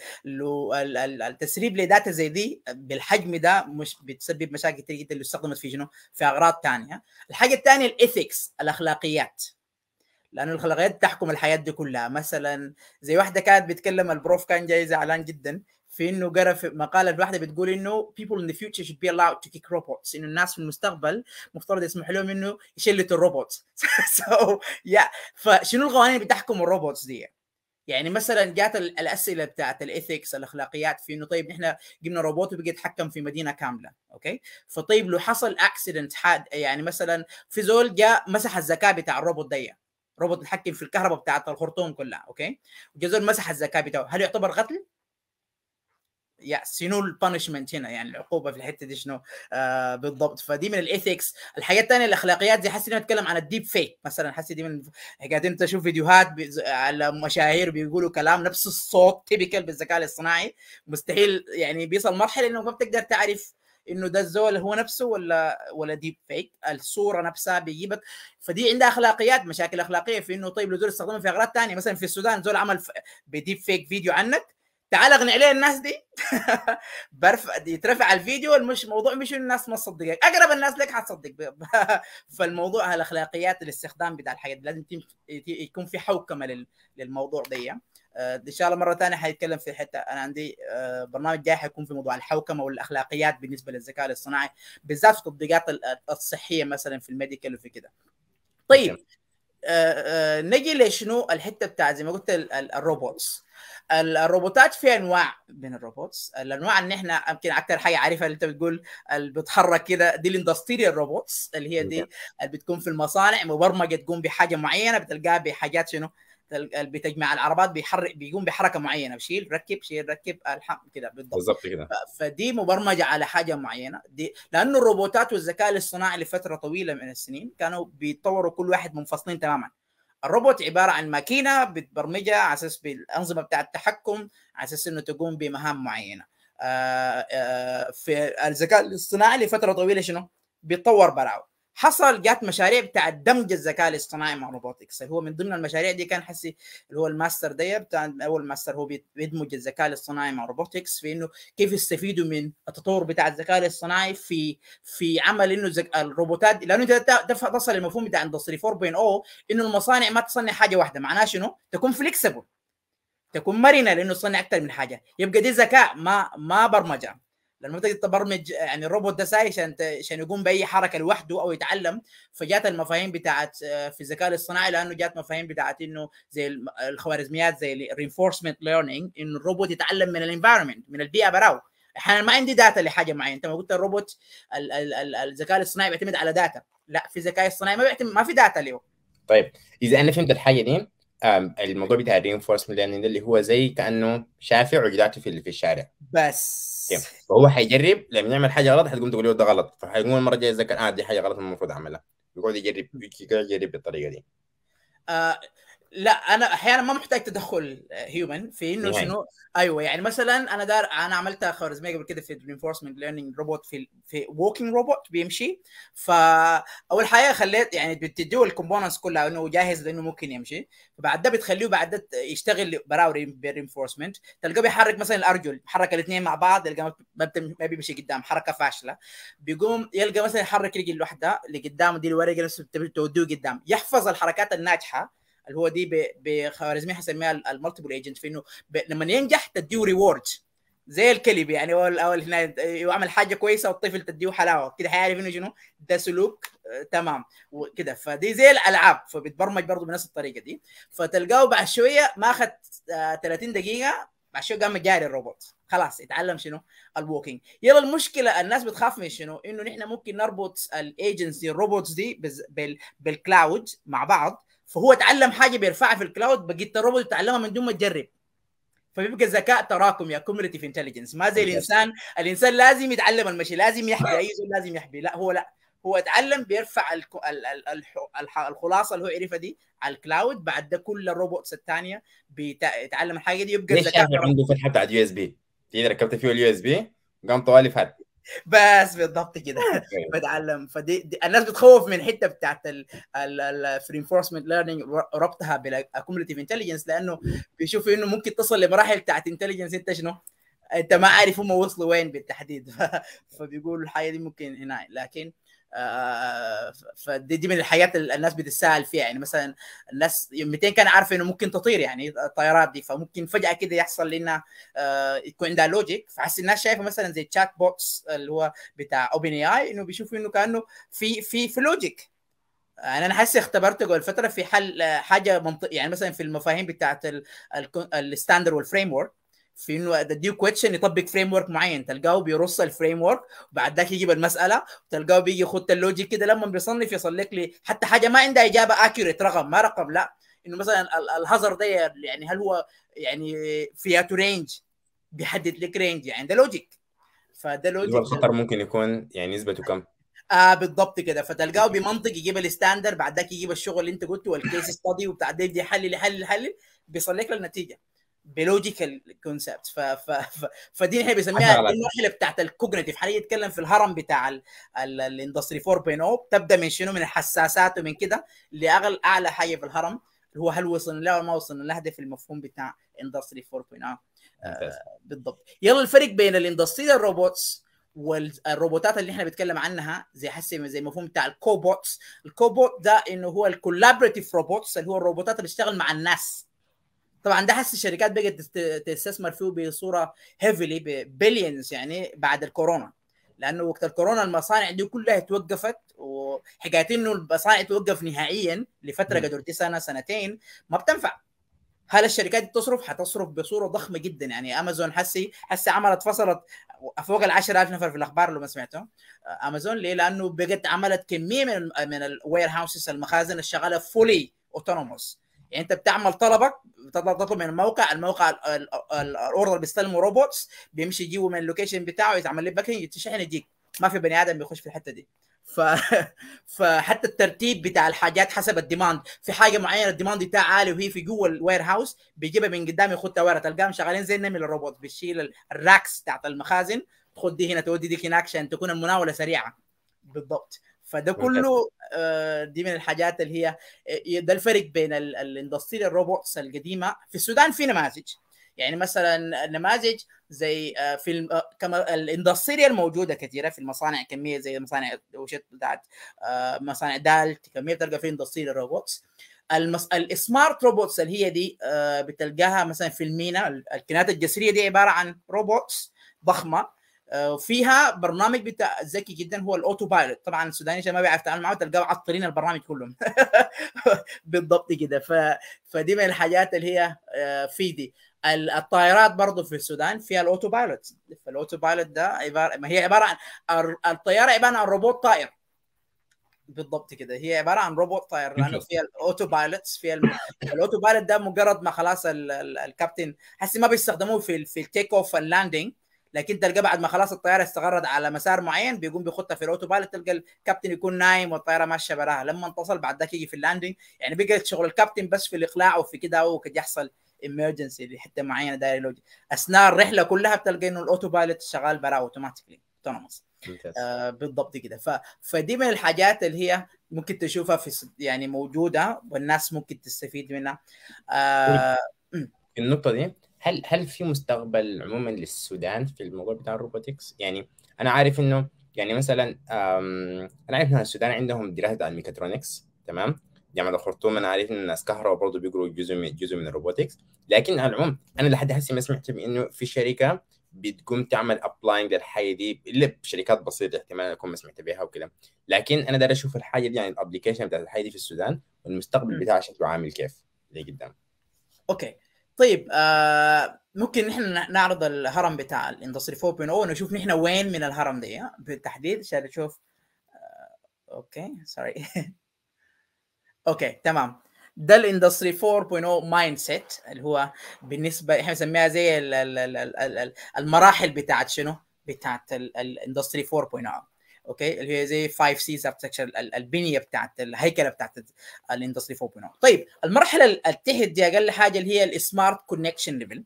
التسريب لداتا زي دي بالحجم ده مش بتسبب مشاكل كتير جدا اللي استخدمت في شنو؟ في اغراض ثانيه. الحاجه الثانيه الايثكس الاخلاقيات لانه الاخلاقيات تحكم الحياه دي كلها مثلا زي واحده كانت بتكلم البروف كان جاي زعلان جدا في انه قرا في مقاله واحده بتقول انه people in the future should be allowed to kick robots انه الناس في المستقبل مفترض يسمح لهم انه يشلتوا الروبوت so yeah فشنو القوانين اللي بتحكم الروبوتس دي؟ يعني مثلا جات الاسئله بتاعت الايثكس الاخلاقيات في انه طيب احنا جبنا روبوت وبقى يتحكم في مدينه كامله اوكي فطيب لو حصل اكسيدنت حاد يعني مثلا في زول جاء مسح الذكاء بتاع الروبوت ده روبوت يتحكم في الكهرباء بتاعت الخرطوم كلها اوكي جزول زول مسح الذكاء بتاعه هل يعتبر قتل؟ يعني شنو البانشمنت هنا يعني العقوبه في الحته دي شنو آه بالضبط فدي من الايثكس الحاجات الثانيه الاخلاقيات زي حسيت اتكلم عن الديب فيك مثلا حسيت دي من قاعدين انت تشوف فيديوهات على مشاهير بيقولوا كلام نفس الصوت تيبيكال بالذكاء الاصطناعي مستحيل يعني بيصل مرحله انه ما بتقدر تعرف انه ده الزول هو نفسه ولا ولا ديب فيك الصوره نفسها بيجيبك فدي عندها اخلاقيات مشاكل اخلاقيه في انه طيب لو زول استخدمها في اغراض ثانيه مثلا في السودان زول عمل بديب فيك فيديو عنك تعال اغني عليه الناس دي برفع يترفع الفيديو المش موضوع مش الناس ما تصدقك اقرب الناس لك حتصدق فالموضوع الاخلاقيات الاستخدام بتاع الحاجات لازم يكون في حوكمه للموضوع دي آه، ان شاء الله مره ثانيه حيتكلم في حته انا عندي آه، برنامج جاي حيكون في موضوع الحوكمه والاخلاقيات بالنسبه للذكاء الاصطناعي بالذات في التطبيقات الصحيه مثلا في الميديكال وفي كده طيب آه، نجي لشنو الحته بتاع زي ما قلت الروبوتس الروبوتات في انواع من الروبوتس الانواع اللي احنا يمكن اكثر حاجه عارفها اللي انت بتقول اللي بتحرك كده دي الاندستريال روبوتس اللي هي دي اللي بتكون في المصانع مبرمجه تقوم بحاجه معينه بتلقاها بحاجات شنو بتجمع العربات بيحرك بيقوم بحركه معينه بشيل ركب شيل ركب الحق كده بالضبط بالضبط كده فدي مبرمجه على حاجه معينه دي لانه الروبوتات والذكاء الاصطناعي لفتره طويله من السنين كانوا بيتطوروا كل واحد منفصلين تماما الروبوت عباره عن ماكينه بتبرمجها على اساس بالانظمه بتاعه التحكم على اساس انه تقوم بمهام معينه آه، آه، في الذكاء الاصطناعي لفتره طويله شنو بيتطور براو حصل جات مشاريع بتاع دمج الذكاء الاصطناعي مع الروبوتكس اللي هو من ضمن المشاريع دي كان حسي اللي هو الماستر ده بتاع اول ماستر هو بيدمج الذكاء الاصطناعي مع الروبوتكس في انه كيف يستفيدوا من التطور بتاع الذكاء الاصطناعي في في عمل انه زك... الروبوتات لانه انت تصل المفهوم بتاع اندستري 4.0 انه المصانع ما تصنع حاجه واحده معناها شنو؟ تكون فليكسبل تكون مرنه لانه تصنع اكثر من حاجه يبقى دي ذكاء ما ما برمجه لما انت تبرمج يعني الروبوت ده ساي عشان عشان يقوم باي حركه لوحده او يتعلم فجات المفاهيم بتاعت آه، في الذكاء الاصطناعي لانه جات مفاهيم بتاعت انه زي الخوارزميات زي الرينفورسمنت ليرنينج انه الروبوت يتعلم من الانفايرمنت من البيئه براو احيانا ما عندي داتا لحاجه معينه انت ما قلت الروبوت الذكاء الاصطناعي بيعتمد على داتا لا في الذكاء الاصطناعي ما بيعتمد ما في داتا له طيب اذا انا فهمت الحاجه دي الموضوع بتاع الرينفورسمنت ليرنينج اللي هو زي كانه شافع وجداته في الشارع بس اوكي فهو حيجرب لما يعمل حاجه غلط حتقوم تقول له ده غلط فحيقوم المره الجايه يتذكر اه دي حاجه غلط المفروض اعملها يقعد يجرب يجرب بالطريقه دي آه لا انا احيانا ما محتاج تدخل هيومن آه، في انه شنو ايوه يعني مثلا انا دار انا عملتها خوارزميه قبل كده في رينفورسمنت ليرنينج روبوت في في ووكينج روبوت بيمشي فاول حاجه خليت يعني بتديه الكومبوننتس كلها انه جاهز لانه ممكن يمشي فبعد ده بتخليه بعد ده يشتغل براوي بالرينفورسمنت تلقاه بيحرك مثلا الارجل حرك الاثنين مع بعض يلقى ما بيمشي قدام حركه فاشله بيقوم يلقى مثلا يحرك رجل لوحده اللي دي الورقه نفسها توديه قدام يحفظ الحركات الناجحه اللي هو دي بخوارزميه حسميها المالتيبل ايجنت في انه لما ينجح تديه ريورد زي الكلب يعني هو الاول هنا يعمل حاجه كويسه والطفل تديه حلاوه كده هيعرف انه شنو ده سلوك آه، تمام وكده فدي زي الالعاب فبتبرمج برضه بنفس الطريقه دي فتلقاه بعد شويه ما اخذ 30 آه، دقيقه بعد شويه قام جاري الروبوت خلاص اتعلم شنو الووكينج يلا المشكله الناس بتخاف من شنو انه نحن ممكن نربط الايجنسي الروبوتس دي بالكلاود مع بعض فهو اتعلم حاجه بيرفعها في الكلاود بقيت الروبوت يتعلمها من دون ما تجرب فبيبقى ذكاء تراكمي كوميوليتيف انتليجنس ما زي الانسان الانسان لازم يتعلم المشي لازم يحبي اي زول لازم يحبي لا هو لا هو اتعلم بيرفع الخلاصه اللي هو عرفها دي على الكلاود بعد ده كل الروبوتس الثانيه بيتعلم الحاجه دي يبقى ليش عنده فتحه بتاعت يو اس بي؟ تيجي ركبت فيه اليو اس بي قام طوالي فات بس بالضبط كده بتعلم فدي دي الناس بتخوف من حته بتاعت الريفورسمنت ليرنينج ربطها بالاكوموليتيف انتليجنس لانه بيشوفوا انه ممكن تصل لمراحل بتاعت انتليجنس انت شنو؟ انت ما عارف هم وصلوا وين بالتحديد فبيقولوا الحاجه دي ممكن هنا لكن آه، فدي دي من الحاجات اللي الناس بتتساءل فيها يعني مثلا الناس 200 كان عارفه انه ممكن تطير يعني آه، الطيارات دي فممكن فجاه كده يحصل لنا آه، يكون عندها لوجيك فحس الناس شايفه مثلا زي تشات بوكس اللي هو بتاع اوبن اي اي انه بيشوف انه كانه في في في لوجيك يعني انا حاسس اختبرته قبل فتره في حل حاجه منطق يعني مثلا في المفاهيم بتاعت الستاندر والفريم ورك في انه اديه كويتشن يطبق فريم ورك معين تلقاه بيرص الفريم ورك وبعد ذاك يجيب المساله وتلقاه بيجي يخط اللوجيك كده لما بيصنف يصلك لي حتى حاجه ما عندها اجابه اكيوريت رقم ما رقم لا انه مثلا الهزر ده يعني،, يعني هل هو يعني فياتو رينج بيحدد لك رينج يعني ده لوجيك فده لوجيك الخطر ممكن يكون يعني نسبته كم؟ آه بالضبط كده فتلقاه بمنطق يجيب الستاندر بعد ذاك يجيب الشغل اللي انت قلته والكيس ستادي وبتاع ده يحلل يحلل يحلل بيصلك للنتيجه بلوجيكال كونسبت ف... ف... ف... فدي احنا بنسميها المرحله بتاعت الكوجنيتيف حاليا يتكلم في الهرم بتاع الاندستري 4.0 تبدا من شنو من الحساسات ومن كده لاغلى اعلى حاجه في الهرم اللي هو هل وصلنا لها ولا ما وصلنا لها ده في المفهوم بتاع اندستري 4.0 آه بالضبط يلا الفرق بين الاندستريال روبوتس والروبوتات اللي احنا بنتكلم عنها زي حسي زي المفهوم بتاع الكوبوتس الكوبوت ده انه هو الكولابريتيف روبوتس اللي هو الروبوتات اللي بتشتغل مع الناس طبعا ده حس الشركات بقت تستثمر فيه بصوره هيفلي بليونز يعني بعد الكورونا لانه وقت الكورونا المصانع دي كلها توقفت وحكايه انه المصانع توقف نهائيا لفتره قدر دي سنه سنتين ما بتنفع هل الشركات دي تصرف؟ حتصرف بصوره ضخمه جدا يعني امازون حسي حسي عملت فصلت فوق ال 10000 نفر في الاخبار لو ما سمعته امازون ليه؟ لانه بقت عملت كميه من من الوير هاوسز المخازن الشغاله فولي اوتونوموس يعني انت بتعمل طلبك تطلب من الموقع الموقع الاوردر بيستلمه روبوتس بيمشي يجيبه من اللوكيشن بتاعه يتعمل لك باكينج يتشحن يجيك ما في بني ادم بيخش في الحته دي ف... فحتى الترتيب بتاع الحاجات حسب الديماند في حاجه معينه الديماند بتاعها عالي وهي في جوه الوير هاوس بيجيبها من قدام يخدها ورا تلقاهم شغالين زي النمل الروبوت بيشيل الراكس بتاعت المخازن خد دي هنا تودي ديك هناك عشان تكون المناوله سريعه بالضبط فده كله آه، دي من الحاجات اللي هي آه، ده الفرق بين الاندستريال الروبوتس القديمه في السودان في نماذج يعني مثلا نماذج زي آه، في كما الموجوده كثيره في المصانع كميه زي مصانع وشت بتاعت مصانع دالت كميه بتلقى في اندستريال روبوتس المس... السمارت روبوتس اللي هي دي بتلقاها مثلا في المينا الكنات الجسريه دي عباره عن روبوتس ضخمه آه، وفيها برنامج بتاع ذكي جدا هو الاوتو بايلوت طبعا السوداني عشان ما بيعرف يتعامل معاه تلقاه عطلين البرنامج كلهم بالضبط كده ف... فدي من الحاجات اللي هي آه، في دي الطائرات برضه في السودان فيها الاوتو بايلوت فالاوتو بايلوت ده عباره ما هي عباره عن الطياره عباره عن روبوت طائر بالضبط كده هي عباره عن روبوت طاير لانه فيها الاوتو بايلوت فيها الم... الاوتو بايلوت ده مجرد ما خلاص ال... ال... الكابتن حسي ما بيستخدموه في ال... في التيك اوف اللاندنج لكن تلقى بعد ما خلاص الطياره استغرد على مسار معين بيقوم بيخطها في الاوتو بايلوت تلقى الكابتن يكون نايم والطياره ماشيه براها لما انتصل بعد ذاك يجي في اللاندنج يعني بقى شغل الكابتن بس في الاقلاع وفي كده وقد يحصل امرجنسي لحته معينه داير لوجي اثناء الرحله كلها بتلقى انه الاوتو بايلوت شغال برا اوتوماتيكلي اوتونومس آه بالضبط كده ف... فدي من الحاجات اللي هي ممكن تشوفها في يعني موجوده والناس ممكن تستفيد منها آه... النقطه دي هل هل في مستقبل عموما للسودان في الموضوع بتاع الروبوتكس؟ يعني انا عارف انه يعني مثلا انا عارف ان السودان عندهم دراسه على الميكاترونكس تمام؟ جامعه الخرطوم انا عارف ان الناس كهرباء برضه بيقروا جزء من جزء من الروبوتكس لكن على العموم انا لحد هسه ما سمعت بانه في شركه بتقوم تعمل ابلاينج للحاجه دي الا بشركات بسيطه احتمال اكون ما سمعت بها وكده لكن انا داير اشوف الحاجه دي يعني الابلكيشن بتاعت الحاجه دي في السودان والمستقبل بتاعها شكله عامل كيف لقدام اوكي طيب آه، ممكن نحن نعرض الهرم بتاع الاندستري 4.0 ونشوف نحن وين من الهرم دي آه، بالتحديد عشان نشوف آه، اوكي سوري اوكي تمام ده الاندستري 4.0 مايند سيت اللي هو بالنسبه احنا بنسميها زي المراحل بتاعت شنو؟ بتاعت الاندستري 4.0 اوكي اللي هي زي 5 سيز اركتكشر البنيه بتاعت الهيكله بتاعت الاندستري 4.0 طيب المرحله التحت دي اقل حاجه اللي هي السمارت كونكشن ليفل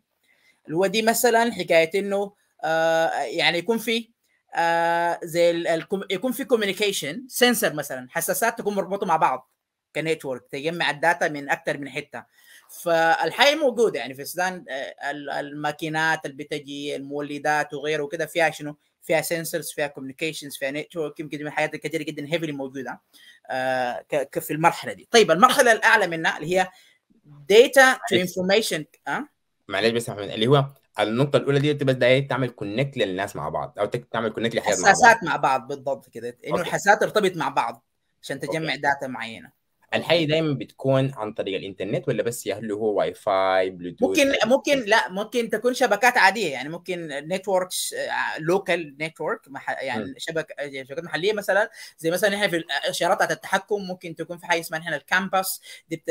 اللي هو دي مثلا حكايه انه آه يعني يكون في آه زي يكون في كوميونيكيشن سنسر مثلا حساسات تكون مربوطه مع بعض كنتورك تجمع الداتا من اكثر من حته فالحاجه موجوده يعني في السودان آه، الماكينات اللي بتجي المولدات وغيره وكده فيها شنو فيها سنسرز فيها كوميونيكيشنز فيها نتورك يمكن من الحاجات الكثيره جدا هيفلي موجوده آه في المرحله دي طيب المرحله الاعلى منها اللي هي داتا تو انفورميشن معلش بس محمد اللي هو النقطه الاولى دي بس ده تعمل كونكت للناس مع بعض او تعمل كونكت لحياتنا مع بعض حساسات مع بعض بالضبط كده انه الحساسات ترتبط مع بعض عشان تجمع داتا معينه الحاجه دايما بتكون عن طريق الانترنت ولا بس يا هل هو واي فاي بلوتوث ممكن ممكن لا ممكن تكون شبكات عاديه يعني ممكن نتوركس لوكال نتورك يعني شبكه آه، يعني شبكات محليه مثلا زي مثلا احنا في الاشارات آه، بتاعت التحكم ممكن تكون في حاجه اسمها احنا الكامباس دي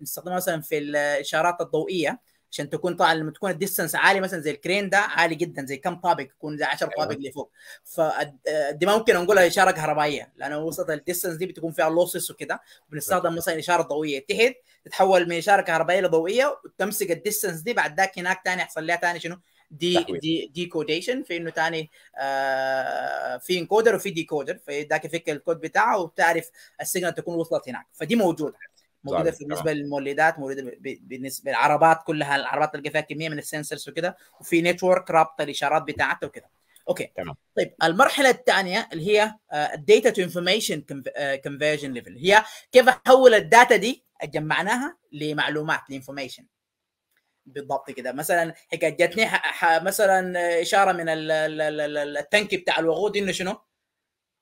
بنستخدمها مثلا في آه، الاشارات الضوئيه عشان تكون طالع لما تكون الديستنس عالي مثلا زي الكرين ده عالي جدا زي كم طابق يكون زي 10 طابق أيوة. لفوق فدي ما ممكن نقولها اشاره كهربائيه لانه وسط الديستنس دي بتكون فيها لوسس وكده بنستخدم أيوه. مثلا اشاره ضوئيه تحت تتحول من اشاره كهربائيه لضوئيه وتمسك الديستنس دي بعد ذاك هناك ثاني يحصل لها ثاني شنو دي دي ديكوديشن في انه ثاني آه في انكودر وفي ديكودر فذاك يفك الكود بتاعه وبتعرف السيجنال تكون وصلت هناك فدي موجوده موجوده في بالنسبه للمولدات موجوده بالنسبه للعربات كلها العربات تلقى فيها كميه من السنسرز وكده وفي نتورك رابطه الاشارات بتاعتها وكده اوكي تمام طيب المرحله الثانيه اللي هي الداتا تو انفورميشن كونفرجن ليفل هي كيف احول الداتا دي جمعناها لمعلومات لانفورميشن بالضبط كده مثلا حكايه جتني مثلا اشاره من التنكي بتاع الوقود انه شنو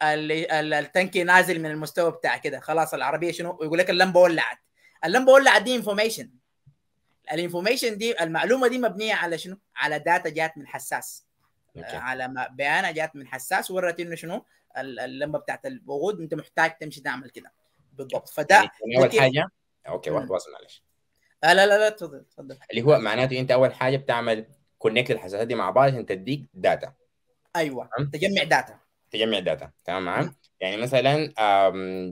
التنكي نازل من المستوى بتاع كده خلاص العربيه شنو ويقول لك اللمبه ولعت اللمبه ولعت دي انفورميشن الانفورميشن دي المعلومه دي مبنيه على شنو على داتا جات من حساس okay. آه، على بيانه جات من حساس ورت انه شنو اللمبه بتاعت الوقود انت محتاج تمشي تعمل كده بالضبط فده يعني, يعني اول حاجه اوكي واحد واصل معلش آه، لا لا لا تفضل تفضل اللي هو معناته انت اول حاجه بتعمل كونكت الحساسات دي مع بعض عشان تديك داتا ايوه تجمع داتا تجمع داتا تمام معايا يعني مثلا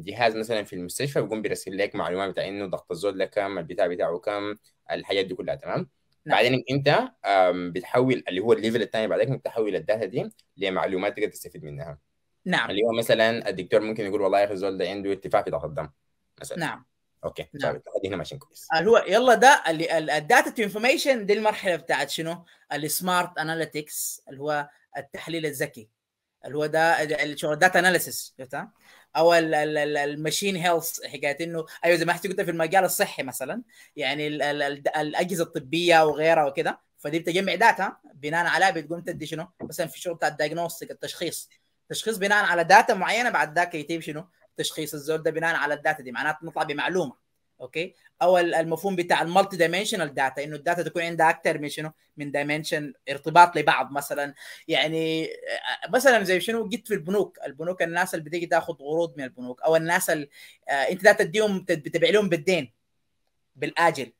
جهاز مثلا في المستشفى بيقوم بيرسل لك معلومات بتاع انه ضغط الزول لكم كم البتاع بتاعه كم الحاجات دي كلها تمام نعم. بعدين انت بتحول اللي هو الليفل الثاني بعدين بتحول الداتا دي لمعلومات تقدر تستفيد منها نعم اللي هو مثلا الدكتور ممكن يقول والله يا اخي الزول ده عنده ارتفاع في ضغط الدم مثلا نعم اوكي نعم طيب، هنا ماشيين كويس آه، هو يلا ده الداتا تو انفورميشن دي المرحله بتاعت شنو؟ السمارت اناليتكس اللي هو التحليل الذكي اللي هو ده شغل داتا اناليسيس شفتها او الماشين هيلث حكايه انه ايوه زي ما حكيت في المجال الصحي مثلا يعني الاجهزه الطبيه وغيرها وكده فدي بتجمع داتا بناء عليها بتقوم تدي شنو مثلا في الشغل بتاع الدايجنوستيك التشخيص تشخيص بناء على داتا معينه بعد ذاك يتم شنو تشخيص الزول ده بناء على الداتا دي معناته نطلع بمعلومه اوكي او المفهوم بتاع المالتي دايمنشنال داتا انه الداتا تكون عندها اكثر من شنو من دايمنشن ارتباط لبعض مثلا يعني آه، مثلا زي شنو جيت في البنوك البنوك الناس اللي بتيجي تاخذ قروض من البنوك او الناس اللي آه، انت تديهم بتبيع لهم بالدين بالاجل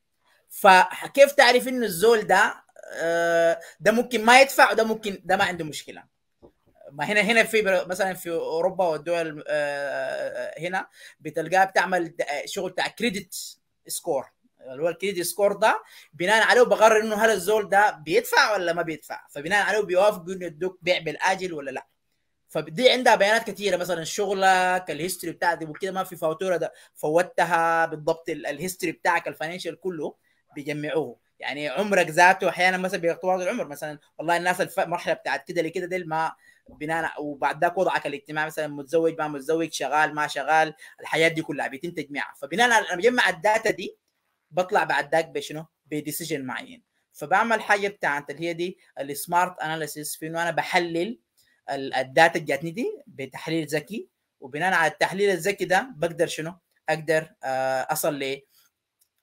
فكيف تعرف انه الزول ده آه، ده ممكن ما يدفع وده ممكن ده ما عنده مشكله ما هنا هنا في مثلا في اوروبا والدول آه، آه، هنا بتلقاها بتعمل آه، شغل بتاع كريدت سكور اللي هو الكريدت سكور ده بناء عليه بقرر انه هل الزول ده بيدفع ولا ما بيدفع فبناء عليه بيوافقوا انه يدوك بيع بالاجل ولا لا فدي عندها بيانات كثيره مثلا شغلك الهيستوري بتاعك وكده ما في فاتوره ده فوتها بالضبط الهيستوري بتاعك الفاينانشال كله بيجمعوه يعني عمرك ذاته احيانا مثلا بيغطوا العمر مثلا والله الناس المرحله بتاعت كده لكده ديل ما بناء ذاك وضعك الاجتماعي مثلا متزوج ما متزوج شغال ما شغال الحياه دي كلها بتنتج معها فبناء انا بجمع الداتا دي بطلع بعد ذاك بشنو؟ بديسيجن معين فبعمل حاجه بتاعت اللي هي دي السمارت اناليسيس في انه انا بحلل الداتا جاتني دي بتحليل ذكي وبناء على التحليل الذكي ده بقدر شنو؟ اقدر آه، اصل ل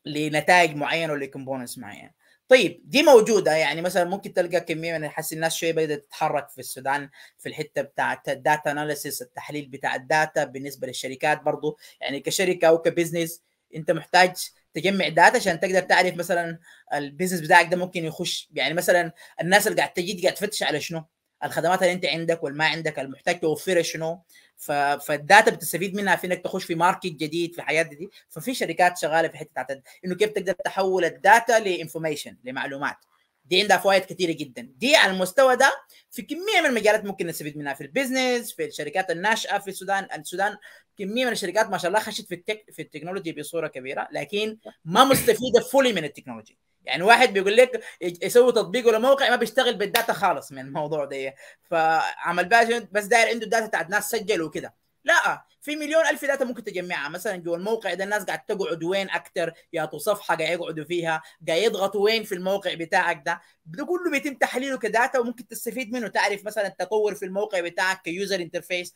لنتائج معينه ولكومبوننتس معينه طيب دي موجوده يعني مثلا ممكن تلقى كميه من حس الناس شويه بدات تتحرك في السودان في الحته بتاعت الداتا اناليسيس التحليل بتاع الداتا بالنسبه للشركات برضو يعني كشركه او كبزنس انت محتاج تجمع داتا عشان تقدر تعرف مثلا البيزنس بتاعك ده ممكن يخش يعني مثلا الناس اللي قاعد تجي قاعد تفتش على شنو الخدمات اللي انت عندك والما عندك المحتاج توفرها شنو فالداتا بتستفيد منها في انك تخش في ماركت جديد في حياتك دي ففي شركات شغاله في حته انه كيف تقدر تحول الداتا لانفورميشن لمعلومات دي عندها فوائد كثيره جدا دي على المستوى ده في كميه من المجالات ممكن نستفيد منها في البيزنس في الشركات الناشئه في السودان السودان كميه من الشركات ما شاء الله خشت في التك في التكنولوجي بصوره كبيره لكن ما مستفيده فولي من التكنولوجي يعني واحد بيقول لك يسوي تطبيق ولا موقع ما بيشتغل بالداتا خالص من الموضوع ده فعمل بقى بس داير عنده داتا بتاعت ناس سجلوا وكده لا في مليون الف داتا ممكن تجمعها مثلا جوا الموقع ده الناس قاعد تقعد وين اكثر يعطوا صفحه قاعد يقعدوا فيها قاعد يضغطوا وين في الموقع بتاعك ده ده كله بيتم تحليله كداتا وممكن تستفيد منه تعرف مثلا التطور في الموقع بتاعك كيوزر انترفيس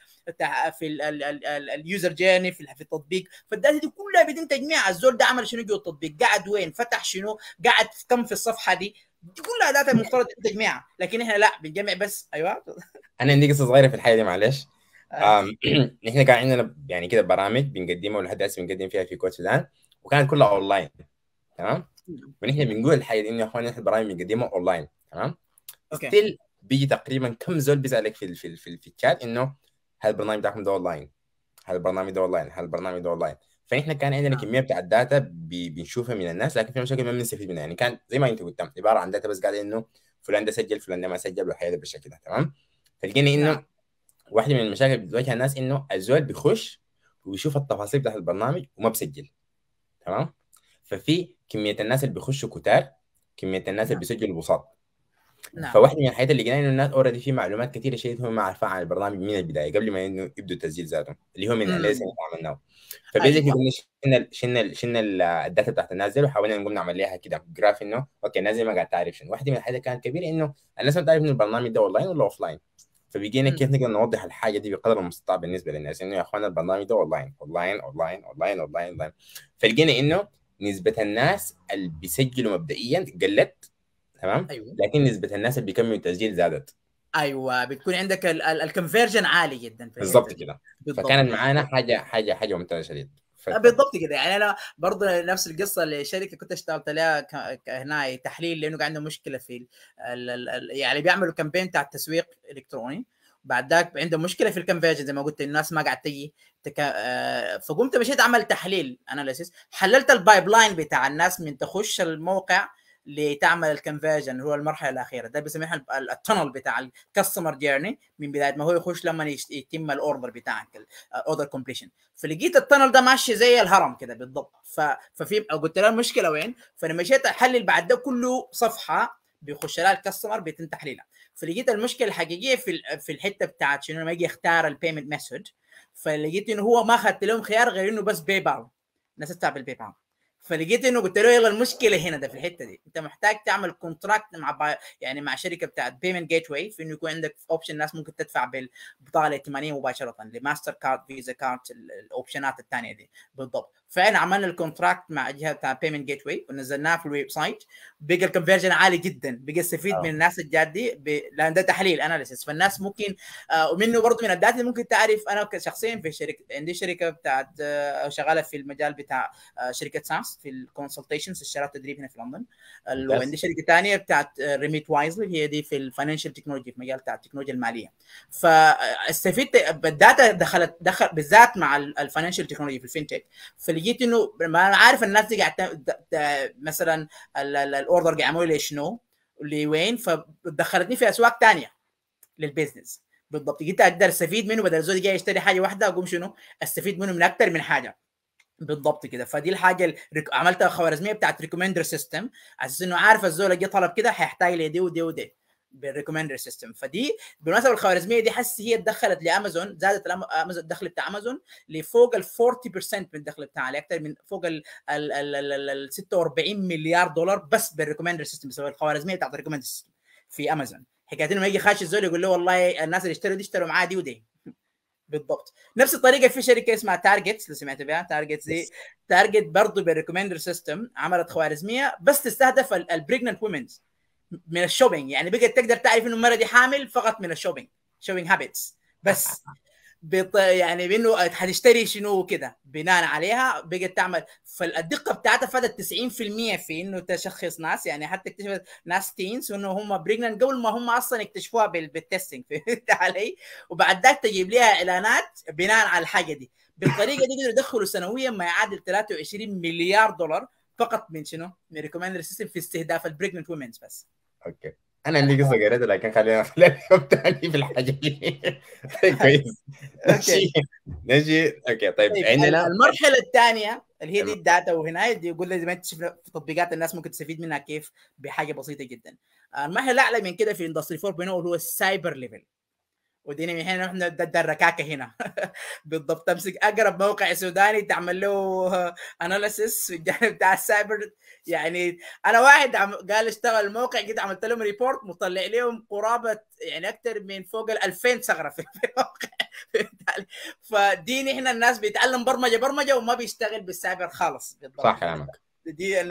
في اليوزر جيرني في التطبيق فالداتا دي كلها بيتم تجميعها الزول ده عمل شنو جوا التطبيق قعد وين فتح شنو قعد كم في الصفحه دي دي كلها داتا المفترض تجميعها لكن احنا لا بنجمع بس ايوه انا عندي قصه صغيره في الحياه دي معلش آه. نحن كان عندنا يعني كده برامج بنقدمها ولحد هسه بنقدم فيها في كويت سودان وكانت كلها اونلاين تمام ونحن نعم. بنقول الحقيقه انه يا اخوان نحن البرامج بنقدمها اونلاين تمام اوكي ستيل بيجي تقريبا كم زول بيسالك في في في, في الشات انه هل البرنامج بتاعكم ده اونلاين؟ هل البرنامج ده اونلاين؟ هل البرنامج ده اونلاين؟ فنحن كان عندنا نعم. كميه بتاع الداتا بنشوفها من الناس لكن في مشاكل ما بنستفيد منها يعني كان زي ما انت قلت عباره عن داتا بس قاعد انه فلان ده سجل فلان ده ما سجل والحياه بالشكل ده تمام؟ فلقينا انه نعم. واحده من المشاكل اللي بتواجه الناس انه الزول بيخش ويشوف التفاصيل بتاعت البرنامج وما بسجل تمام ففي كميه الناس اللي بيخشوا كتار كميه الناس اللي نعم. بيسجلوا بساط نعم. فواحده من الحاجات اللي لقيناها انه الناس اوريدي في معلومات كثيره شيء هم ما عارفين عن البرنامج من البدايه قبل ما انه يبدوا تسجيل ذاتهم اللي هو من الاسم اللي عملناه أيوة. فبيزكلي أيوة. شلنا شلنا شلنا الداتا بتاعت الناس دي وحاولنا نقوم نعمل لها كده جراف انه اوكي الناس دي ما قاعد تعرف شنو واحده من الحاجات كانت كبيره انه الناس ما بتعرف انه البرنامج ده اونلاين ولا اوف لاين فبيجينا كيف نقدر نوضح الحاجه دي بقدر المستطاع بالنسبه للناس انه يا اخوانا البرنامج ده اونلاين اونلاين اونلاين اونلاين اونلاين اونلاين فلقينا انه نسبه الناس اللي بيسجلوا مبدئيا قلت تمام أيوة. لكن نسبه الناس اللي بيكملوا تسجيل زادت ايوه بتكون عندك الكونفرجن عالي جدا بالضبط كده فكانت معانا حاجه حاجه حاجه ممتازه شديد آه، بالضبط كذا يعني انا برضو نفس القصه لشركه كنت اشتغلت عليها هنا تحليل لانه عندهم مشكله في ال ال يعني بيعملوا كامبين بتاع التسويق الالكتروني بعد ذاك عندهم مشكله في الكونفرجن زي ما قلت الناس ما قاعد تجي تك... آه، فقمت مشيت عمل تحليل اناليسيس حللت البايب لاين بتاع الناس من تخش الموقع لتعمل الكونفرجن هو المرحله الاخيره ده بيسميها التنل بتاع الكاستمر جيرني من بدايه ما هو يخش لما يتم الاوردر بتاعك الاوردر كومبليشن uh, فلقيت التنل ده ماشي زي الهرم كده بالضبط ففي قلت له المشكله وين فانا مشيت احلل بعد ده كله صفحه بيخش لها الكاستمر بيتم تحليلها فلقيت المشكله الحقيقيه في في الحته بتاعت شنو لما يجي يختار البيمنت ميثود فلقيت انه هو ما اخذت لهم خيار غير انه بس باي باو الناس تدفع بالباي باو فلقيت انه قلت له يلا المشكله هنا ده في الحته دي انت محتاج تعمل كونتراكت مع با... يعني مع شركه بتاعت بيمنت جيت واي في انه يكون عندك اوبشن الناس ممكن تدفع بالبطاقه الائتمانيه مباشره لماستر كارد فيزا كارد الاوبشنات الثانيه دي بالضبط فاحنا عملنا الكونتراكت مع جهه بيمنت جيت واي ونزلناه في الويب سايت بقى الكونفرجن عالي جدا بقى استفيد آه. من الناس الجاده ب... لان ده تحليل اناليسيس فالناس ممكن آه ومنه برضه من الداتا اللي ممكن تعرف انا شخصيا في شركه عندي شركه بتاعت آه شغاله في المجال بتاع آه شركه ساس في الكونسلتيشن استشارات تدريب هنا في لندن وعندي شركه ثانيه بتاعت ريميت آه، وايزلي هي دي في الفاينانشال تكنولوجي في مجال بتاع التكنولوجيا الماليه فاستفدت آه، بالداتا دخلت دخل بالذات مع الفاينانشال تكنولوجي في الفينتك في جيت انه ما انا عارف الناس دي قاعد مثلا الاوردر قاعد يعملوا لي شنو لوين فدخلتني في اسواق ثانيه للبيزنس بالضبط جيت اقدر استفيد منه بدل زول جاي يشتري حاجه واحده اقوم شنو استفيد منه من اكثر من حاجه بالضبط كده فدي الحاجه اللي عملتها خوارزميه بتاعت ريكومندر سيستم على اساس انه عارف الزول جه طلب كده هيحتاج لدي ودي ودي بالريكومندر سيستم فدي بالمناسبه الخوارزميه دي حس هي دخلت لامازون زادت امازون الدخل بتاع امازون لفوق ال 40% من الدخل بتاعها لاكثر يعني من فوق ال 46 مليار دولار بس بالريكومندر سيستم بسبب الخوارزميه بتاعت الريكومندر سيستم في امازون حكايه انه يجي خاش الزول يقول له والله الناس اللي اشتروا دي اشتروا معاه دي ودي بالضبط نفس الطريقه في شركه اسمها تارجت لو سمعت بها تارجت دي تارجت برضه بالريكومندر سيستم عملت خوارزميه بس تستهدف البريجننت وومنز من الشوبينج يعني بقت تقدر تعرف انه المره دي حامل فقط من الشوبينج شوبينج هابتس بس بط... يعني بانه حتشتري شنو كده بناء عليها بقت تعمل فالدقه بتاعتها فاتت 90% في انه تشخص ناس يعني حتى اكتشفت ناس تينز انه هم بريجنان قبل ما هم اصلا اكتشفوها بال... بالتستنج فهمت علي؟ وبعد ذاك تجيب لها اعلانات بناء على الحاجه دي بالطريقه دي قدروا يدخلوا سنويا ما يعادل 23 مليار دولار فقط من شنو؟ من ريكومندر سيستم في استهداف البريجننت وومنز بس اوكي انا عندي قصه قريتها لكن خلينا خلينا تاني في الحاجه دي كويس اوكي نجي اوكي طيب عندنا المرحله الثانيه اللي هي دي الداتا وهنا دي يقول لي زي ما انت في تطبيقات الناس ممكن تستفيد منها كيف بحاجه بسيطه جدا المرحله الاعلى من كده في اندستري 4.0 هو السايبر ليفل وديني من هنا احنا ضد الركاكه هنا بالضبط تمسك اقرب موقع سوداني تعمل له اناليسيس في الجانب بتاع السايبر يعني انا واحد عم قال اشتغل الموقع جيت عملت لهم ريبورت مطلع لهم قرابه يعني اكثر من فوق ال 2000 ثغره في الموقع فديني هنا الناس بيتعلم برمجه برمجه وما بيشتغل بالسايبر خالص بالضبط صح كلامك دي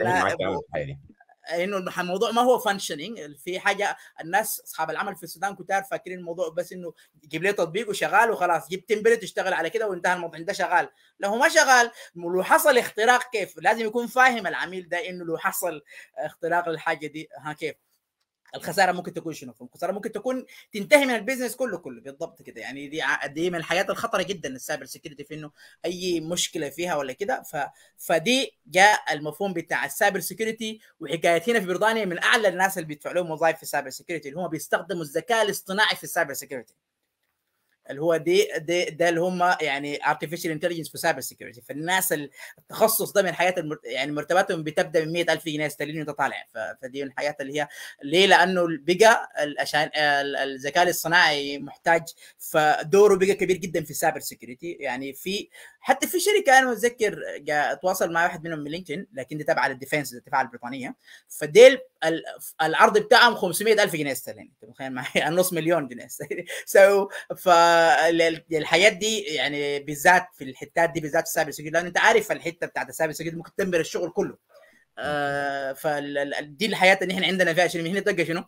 انه الموضوع ما هو فانكشننج في حاجه الناس اصحاب العمل في السودان كتار فاكرين الموضوع بس انه جيب لي تطبيق وشغال وخلاص جيب تمبلت تشتغل على كده وانتهى الموضوع ده شغال لو ما شغال لو حصل اختراق كيف لازم يكون فاهم العميل ده انه لو حصل اختراق للحاجه دي ها كيف الخساره ممكن تكون شنو؟ الخساره ممكن تكون تنتهي من البيزنس كله كله بالضبط كده يعني دي دي من الحاجات الخطره جدا السايبر سكيورتي في انه اي مشكله فيها ولا كده ف... فدي جاء المفهوم بتاع السايبر سكيورتي وحكايه هنا في بريطانيا من اعلى الناس اللي بيدفع لهم وظائف في السايبر سكيورتي اللي هم بيستخدموا الذكاء الاصطناعي في السايبر سكيورتي اللي هو دي دي ده اللي هم يعني ارتفيشال انتليجنس في سايبر سيكيورتي فالناس التخصص ده من حياه المرت... يعني مرتباتهم بتبدا من 100000 جنيه استرليني وانت طالع ف... فدي من الحاجات اللي هي ليه؟ لانه بقى عشان الذكاء الاصطناعي محتاج فدوره بقى كبير جدا في السايبر سيكيورتي يعني في حتى في شركه انا متذكر اتواصل مع واحد منهم من لينكدين لكن دي تابعه للديفنس الدفاع البريطانيه فديل العرض بتاعهم 500 الف جنيه استرليني انت متخيل معايا نص مليون جنيه سو فالحياه دي يعني بالذات في الحتات دي بالذات في السايبر سكيورتي لان انت عارف الحته بتاعت السايبر سكيورتي ممكن تدمر الشغل كله آه، فدي الحياه اللي احنا عندنا فيها شنو هنا تلقى شنو؟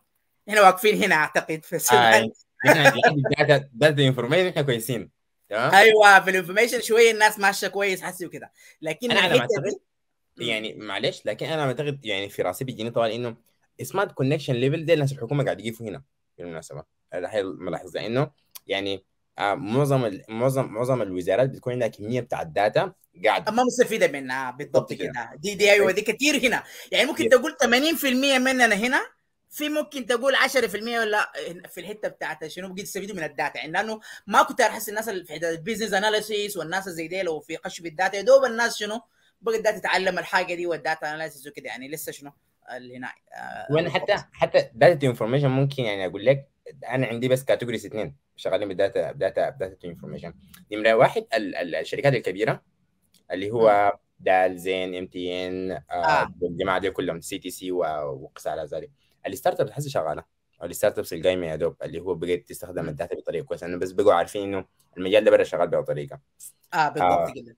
احنا واقفين هنا اعتقد في آه، السودان احنا احنا كويسين تمام ايوه في الانفورميشن شويه الناس ماشيه كويس حسي وكده لكن انا أنا اعتقد يعني معلش لكن انا معتقد يعني في راسي بيجيني طبعا انه سمارت كونكشن ليفل ده الناس الحكومه قاعد يجيبوا هنا بالمناسبه الحين ملاحظ انه يعني آه، معظم معظم معظم الوزارات بتكون عندها كميه بتاع الداتا قاعد ما مستفيده منها بالضبط كده دي دي ايوه دي كتير هنا يعني ممكن تقول 80% مننا هنا في ممكن تقول 10% ولا في الحته بتاعت شنو بقيت تستفيدوا من الداتا يعني لانه ما كنت احس الناس اللي في حته البيزنس اناليسيس والناس زي دي لو في قش بالداتا يا دوب الناس شنو بقت تتعلم الحاجه دي والداتا اناليسيس وكده يعني لسه شنو اللي هنا آه، وانا حتى حتى داتا انفورميشن ممكن يعني اقول لك انا عندي بس كاتيجوريز اثنين شغالين بالداتا داتا داتا انفورميشن نمره واحد الشركات الكبيره اللي هو دال زين ام تي ان الجماعه دي كلهم سي تي سي وقس على ذلك الستارت ابس حسي شغاله الستارت ابس القايمه يا دوب اللي هو بقيت تستخدم الداتا بطريقه كويسه انه بس بقوا عارفين انه المجال ده برا شغال بهذه الطريقه اه بالضبط آه. كده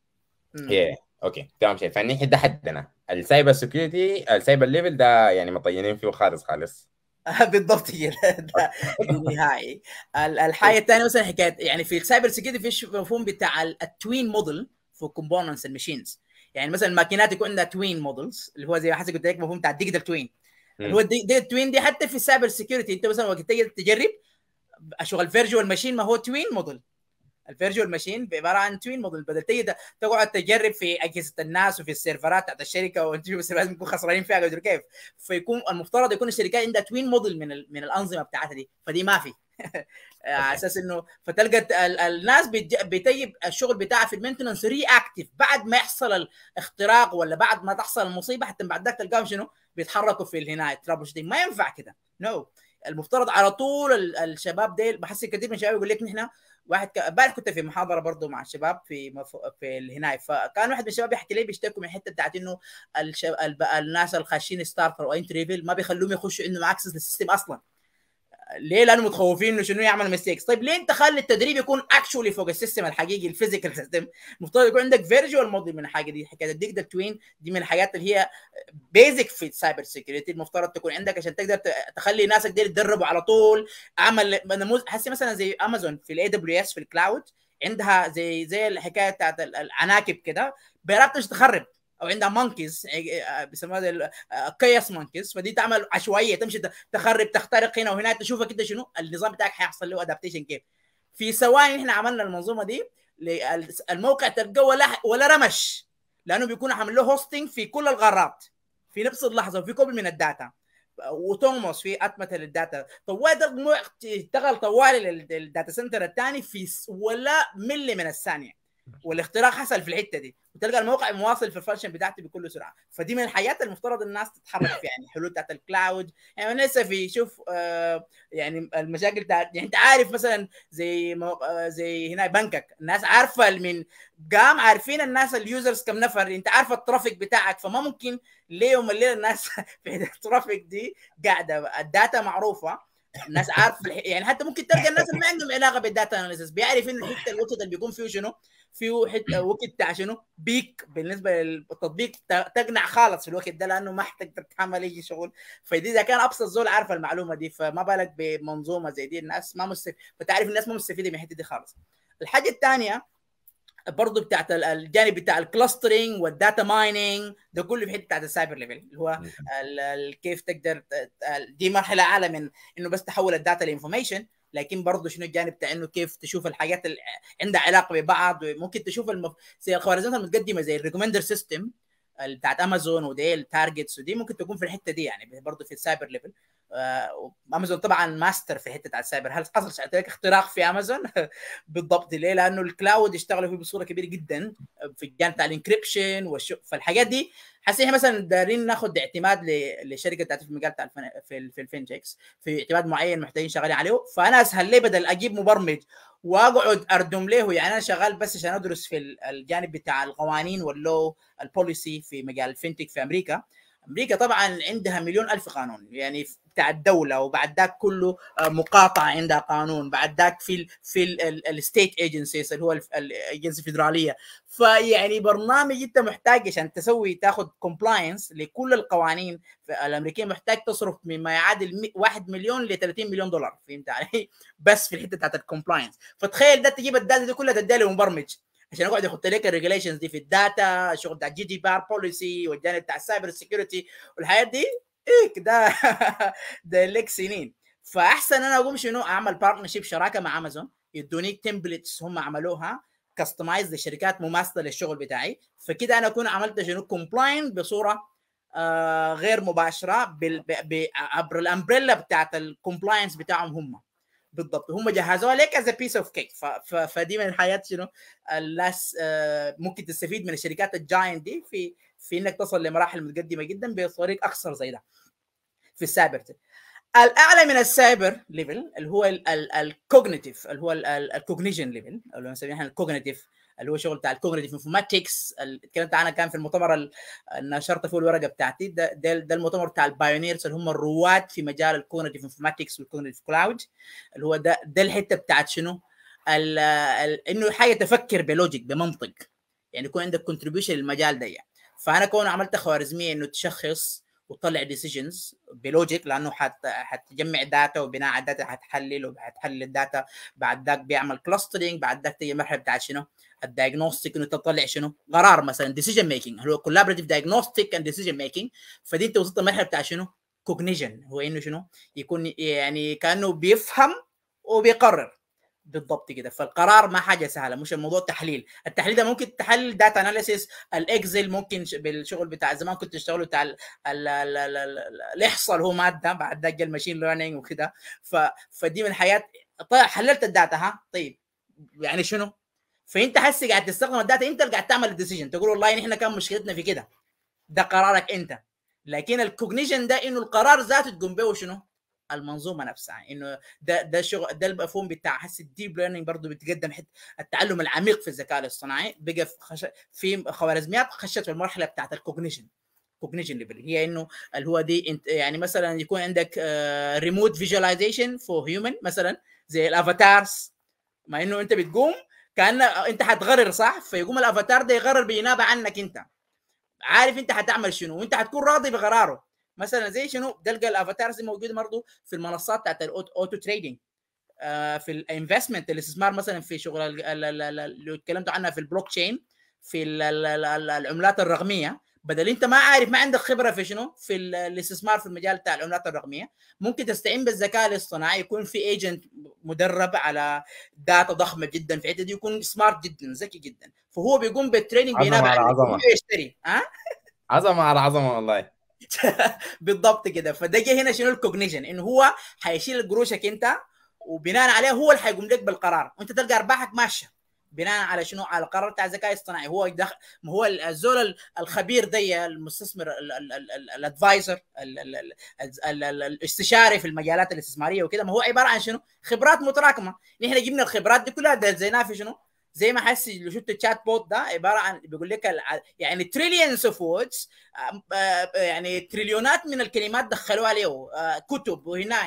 آه. اوكي تمام شيء فالناحيه ده حدنا السايبر سكيورتي السايبر ليفل ده يعني مطينين فيه خالص خالص آه، بالضبط كده ده النهائي الحاجه الثانيه مثلا حكايه يعني في السايبر سكيورتي في مفهوم بتاع التوين موديل في كومبوننتس الماشينز يعني مثلا الماكينات يكون عندها توين مودلز اللي هو زي ما حسيت قلت لك مفهوم بتاع الديجيتال توين هو دي توين دي حتى في السايبر سيكيورتي انت مثلا وقت تيجي تجرب شغل فيرجوال ماشين ما هو توين موديل الفيرجوال ماشين عباره عن توين موديل بدل تيجي تقعد تجرب في اجهزه الناس وفي السيرفرات بتاعت الشركه وانتوا لازم تكون خسرانين فيها قدر كيف فيكون المفترض يكون الشركات عندها توين موديل من ال... من الانظمه بتاعتها دي فدي ما في آه، على اساس انه فتلقى الناس بتجيب الشغل بتاعها في المينتننس ري اكتف بعد ما يحصل الاختراق ولا بعد ما تحصل المصيبه حتى بعد ذاك تلقاهم شنو بيتحركوا في هنا الترابل دي ما ينفع كده نو no. المفترض على طول الشباب ديل بحس كثير من الشباب يقول لك نحن واحد امبارح ك... كنت في محاضره برضه مع الشباب في مف... في الهناي فكان واحد من الشباب يحكي لي بيشتكوا من الحته بتاعت انه الشب... الب... الناس الخاشين ستارتر وانت ريفيل ما بيخلوهم يخشوا عندهم اكسس للسيستم اصلا ليه لانه متخوفين انه شنو يعمل ميستيكس طيب ليه انت خلي التدريب يكون اكشولي فوق السيستم الحقيقي الفيزيكال سيستم المفترض يكون عندك فيرجوال موديل من الحاجه دي حكايه الديجيتال توين دي من الحاجات اللي هي بيزك في السايبر سيكيورتي المفترض تكون عندك عشان تقدر تخلي ناسك دي تدربوا على طول عمل نموذج حسي مثلا زي امازون في الاي دبليو اس في الكلاود عندها زي زي الحكايه بتاعت العناكب كده بيرابتش تخرب او عندها مونكيز إيه، إيه، آه، بيسموها كيس آه، مونكيز فدي تعمل عشوائيه تمشي تخرب تخترق هنا وهناك تشوفها كده شنو النظام بتاعك هيحصل له ادابتيشن كيف في ثواني احنا عملنا المنظومه دي الموقع تلقى ولا ولا رمش لانه بيكون عامل له هوستنج في كل الغارات في نفس اللحظه وفي كوبل من الداتا وتوموس في اتمته للداتا طوال الموقع اشتغل طوال الداتا سنتر الثاني في ولا ملي من الثانيه والاختراق حصل في الحته دي وتلقى الموقع مواصل في الفانكشن بتاعتي بكل سرعه فدي من الحاجات المفترض الناس تتحرك فيها يعني الحلول بتاعت الكلاود يعني لسه في شوف آه يعني المشاكل بتاعت يعني انت عارف مثلا زي مو... آه، زي هنا بنكك الناس عارفه من قام عارفين الناس اليوزرز كم نفر انت عارف الترافيك بتاعك فما ممكن يوم الليله الناس في الترافيك دي قاعده الداتا معروفه الناس عارف يعني حتى ممكن تلقى الناس اللي ما عندهم علاقه بالداتا اناليسيس بيعرف انه الحته الوسط اللي بيكون فيه شنو في حت... آه، وقت بتاع شنو بيك بالنسبه للتطبيق تقنع خالص في الوقت ده لانه ما حتقدر تعمل اي شغل فدي اذا كان ابسط زول عارف المعلومه دي فما بالك بمنظومه زي دي الناس ما مستف... فتعرف الناس ما مستفيده من الحته دي خالص الحاجه الثانيه برضه بتاعت الجانب بتاع الكلاسترنج والداتا مايننج ده كله في حته بتاعت السايبر ليفل اللي هو كيف تقدر دي مرحله اعلى من انه بس تحول الداتا لانفورميشن لكن برضه شنو الجانب بتاع انه كيف تشوف الحاجات اللي عندها علاقه ببعض ممكن تشوف المف... زي الخوارزميات المتقدمه زي الريكومندر سيستم بتاعت امازون ودي التارجتس ودي ممكن تكون في الحته دي يعني برضه في السايبر ليفل آه، امازون طبعا ماستر في حته على السايبر هل حصل ساعتها اختراق في امازون بالضبط ليه لانه الكلاود اشتغلوا فيه بصوره كبيره جدا في الجانب بتاع الانكربشن والشو فالحاجات دي حسيح مثلا دارين ناخد اعتماد لشركه بتاعت في المجال بتاع في الفينتكس في اعتماد معين محتاجين شغالين عليه فانا اسهل ليه بدل اجيب مبرمج واقعد اردم له يعني انا شغال بس عشان ادرس في الجانب بتاع القوانين واللو البوليسي في مجال الفينتك في امريكا امريكا طبعا عندها مليون الف قانون يعني بتاع الدوله وبعد ذاك كله آه، مقاطعه عندها قانون بعد ذاك في الـ في الستيت ايجنسيز اللي هو الايجنسي الفدراليه فيعني برنامج انت محتاج عشان تسوي تاخذ كومبلاينس لكل القوانين الامريكيه محتاج تصرف مما يعادل 1 مليون ل 30 مليون دولار فهمت علي؟ بس في الحته بتاعت الكومبلاينس فتخيل ده تجيب الداتا دي كلها تديها لمبرمج عشان اقعد احط لك الريجليشنز دي في الداتا الشغل بتاع جي دي بار بوليسي والجانب بتاع السايبر سكيورتي والحاجات دي ايك ده ده لك سنين فاحسن انا اقوم شنو اعمل بارتنرشيب شراكه مع امازون يدوني تمبلتس هم عملوها كاستمايز لشركات مماثله للشغل بتاعي فكده انا اكون عملت شنو كومبلاين بصوره آه غير مباشره بال... عبر الامبريلا بتاعت الكومبلاينس بتاعهم هم بالضبط هم جهزوها لك از بيس اوف كيك فدي من الحاجات شنو الناس آه، ممكن تستفيد من الشركات الجاينت دي في في انك تصل لمراحل متقدمه جدا بطريق اقصر زي ده في السايبر الاعلى من السايبر ليفل اللي هو الكوجنيتيف اللي هو الكوجنيشن ليفل اللي بنسميه نسميه احنا الكوجنيتيف اللي هو شغل بتاع الكوجنيتيف انفورماتكس اتكلمت عنها كان في المؤتمر اللي نشرت فيه الورقه بتاعتي ده, ده, ده المؤتمر بتاع البايونيرز اللي هم الرواد في مجال الكوجنيتيف انفورماتكس والكوجنيتيف كلاود اللي هو ده ده الحته بتاعت شنو؟ الـ الـ انه حاجه تفكر بلوجيك بمنطق يعني يكون عندك كونتريبيوشن للمجال ده يعني. فانا كون عملت خوارزميه انه تشخص وتطلع ديسيجنز بلوجيك لانه حت حتجمع داتا وبناء على الداتا حتحلل وحتحلل الداتا بعد ذاك بيعمل كلاسترنج بعد ذاك تيجي مرحله بتاعت شنو الدايجنوستيك انه تطلع شنو قرار مثلا ديسيجن ميكنج هو كولابريتيف دايجنوستيك اند ديسيجن ميكنج فدي انت وصلت المرحله بتاع شنو كوجنيشن هو انه شنو يكون يعني كانه بيفهم وبيقرر بالضبط كده فالقرار ما حاجه سهله مش الموضوع تحليل التحليل ده ممكن تحلل داتا اناليسيس الاكسل ممكن بالشغل بتاع زمان كنت تشتغله بتاع الاحصاء هو ماده بعد ده جه الماشين ليرنينج وكده فدي من الحاجات طيب حللت الداتا ها طيب يعني شنو فانت حس قاعد تستخدم الداتا انت اللي قاعد تعمل الديسيجن تقول والله يعني احنا كان مشكلتنا في كده ده قرارك انت لكن الكوجنيشن ده انه القرار ذاته تقوم به شنو؟ المنظومه نفسها انه ده ده شغل ده المفهوم بتاع حس الديب ليرنينج برضه بتقدم حت التعلم العميق في الذكاء الاصطناعي بقى في, خش... في خوارزميات خشت في المرحله بتاعت الكوجنيشن كوجنيشن ليفل هي انه اللي هو دي انت يعني مثلا يكون عندك ريموت فيجواليزيشن فور هيومن مثلا زي الافاتارز مع انه انت بتقوم كان انت حتغرر صح فيقوم الافاتار ده يغرر بينابه عنك انت عارف انت حتعمل شنو وانت حتكون راضي بقراره مثلا زي شنو تلقى الافاتارز موجوده برضه في المنصات بتاعت الاوتو آه، تريدنج في الانفستمنت الاستثمار مثلا في شغل اللي اتكلمت عنها في البلوك تشين في العملات الرقميه بدل انت ما عارف ما عندك خبره في شنو في الاستثمار في المجال بتاع العملات الرقميه ممكن تستعين بالذكاء الاصطناعي يكون في ايجنت مدرب على داتا ضخمه جدا في الحته دي يكون سمارت جدا ذكي جدا فهو بيقوم بالتريننج بناء على يشتري ها عظمه على عظمه والله بالضبط كده فده جه هنا شنو الكوجنيشن انه هو حيشيل قروشك انت وبناء عليه هو اللي حيقوم لك بالقرار وانت تلقى ارباحك ماشيه بناء على شنو على القرار بتاع الذكاء الاصطناعي هو دخل هو الزول الخبير دي المستثمر الادفايزر الاستشاري في المجالات الاستثماريه وكده ما هو عباره عن شنو خبرات متراكمه نحن جبنا الخبرات دي كلها دزيناها في شنو زي ما حس لو شفت الشات بوت ده عباره عن بيقول لك يعني تريليونز اوف ووردز يعني تريليونات من الكلمات دخلوها عليه كتب وهنا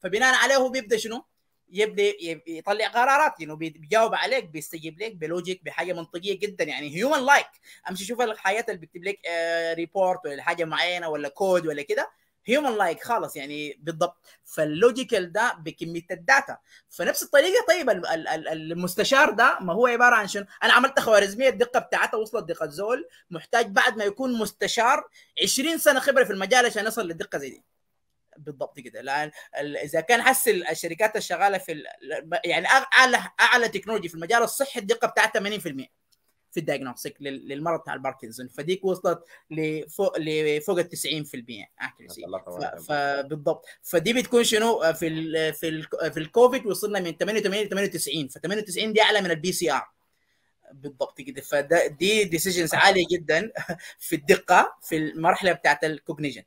فبناء عليه هو بيبدا شنو يبني يطلع قرارات يعني بيجاوب عليك بيستجيب لك بلوجيك بحاجه منطقيه جدا يعني هيومن لايك امشي شوف الحاجات اللي بيكتب لك ريبورت آه، ولا حاجه معينه ولا كود ولا كده هيومن لايك خالص يعني بالضبط فاللوجيكال ده بكميه الداتا فنفس الطريقه طيب المستشار ده ما هو عباره عن شنو؟ انا عملت خوارزميه الدقه بتاعتها وصلت دقه زول محتاج بعد ما يكون مستشار 20 سنه خبره في المجال عشان يصل للدقه زي دي بالضبط كده الان اذا كان حس الشركات الشغاله في يعني اعلى اعلى تكنولوجي في المجال الصحي الدقه بتاعتها 80% في الدايجنوستيك للمرض بتاع الباركنسون فديك وصلت لفوق لفوق ال 90% اكيرسي فبالضبط فدي بتكون شنو في الـ في الـ في الكوفيد وصلنا من 88 ل 98 ف 98 دي اعلى من البي سي ار بالضبط كده فدي ديسيجنز عاليه جدا في الدقه في المرحله بتاعت الكوجنيشن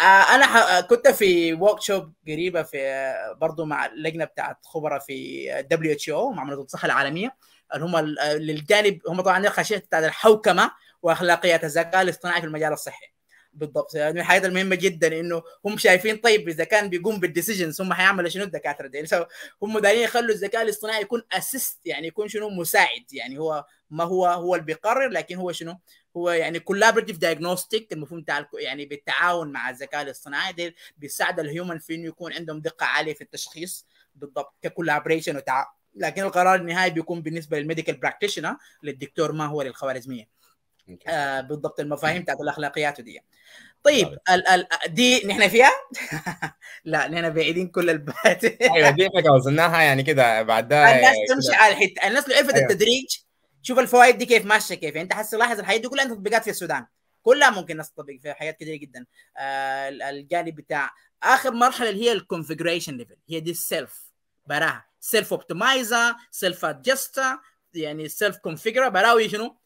آه، انا آه، كنت في ورك شوب قريبه في آه، برضه مع اللجنه بتاعت خبراء في دبليو اتش او مع منظمه الصحه العالميه اللي هم للجانب هم طبعا الخشيه بتاعت الحوكمه واخلاقيات الذكاء الاصطناعي في المجال الصحي بالضبط يعني من الحاجات المهمه جدا انه هم شايفين طيب اذا كان بيقوم بالديسيجنز هم هيعملوا شنو الدكاتره دي هم دايرين يخلوا الذكاء الاصطناعي يكون اسيست يعني يكون شنو مساعد يعني هو ما هو هو اللي بيقرر لكن هو شنو هو يعني كولابريتيف دايجنوستيك المفهوم بتاع يعني بالتعاون مع الذكاء الاصطناعي ده بيساعد الهيومن في انه يكون عندهم دقه عاليه في التشخيص بالضبط ككولابريشن وتع... لكن القرار النهائي بيكون بالنسبه للميديكال براكتيشنر للدكتور ما هو للخوارزميه آه بالضبط المفاهيم بتاعت الاخلاقيات ودي طيب،, طيب ال ال دي نحن فيها؟ لا نحن بعيدين كل البات ايوه دي احنا وصلناها يعني كده بعدها الناس تمشي على الحته الناس لو عرفت أيوة. التدريج شوف الفوائد دي كيف ماشيه كيف يعني انت حاسس لاحظ الحاجات دي كلها انت تطبيقات في السودان كلها ممكن نستطبق في حاجات كثيره جدا آه الجانب بتاع اخر مرحله اللي هي الكونفجريشن ليفل هي دي السيلف براها سيلف اوبتمايزر سيلف ادجستر يعني سيلف كونفجر براوي شنو؟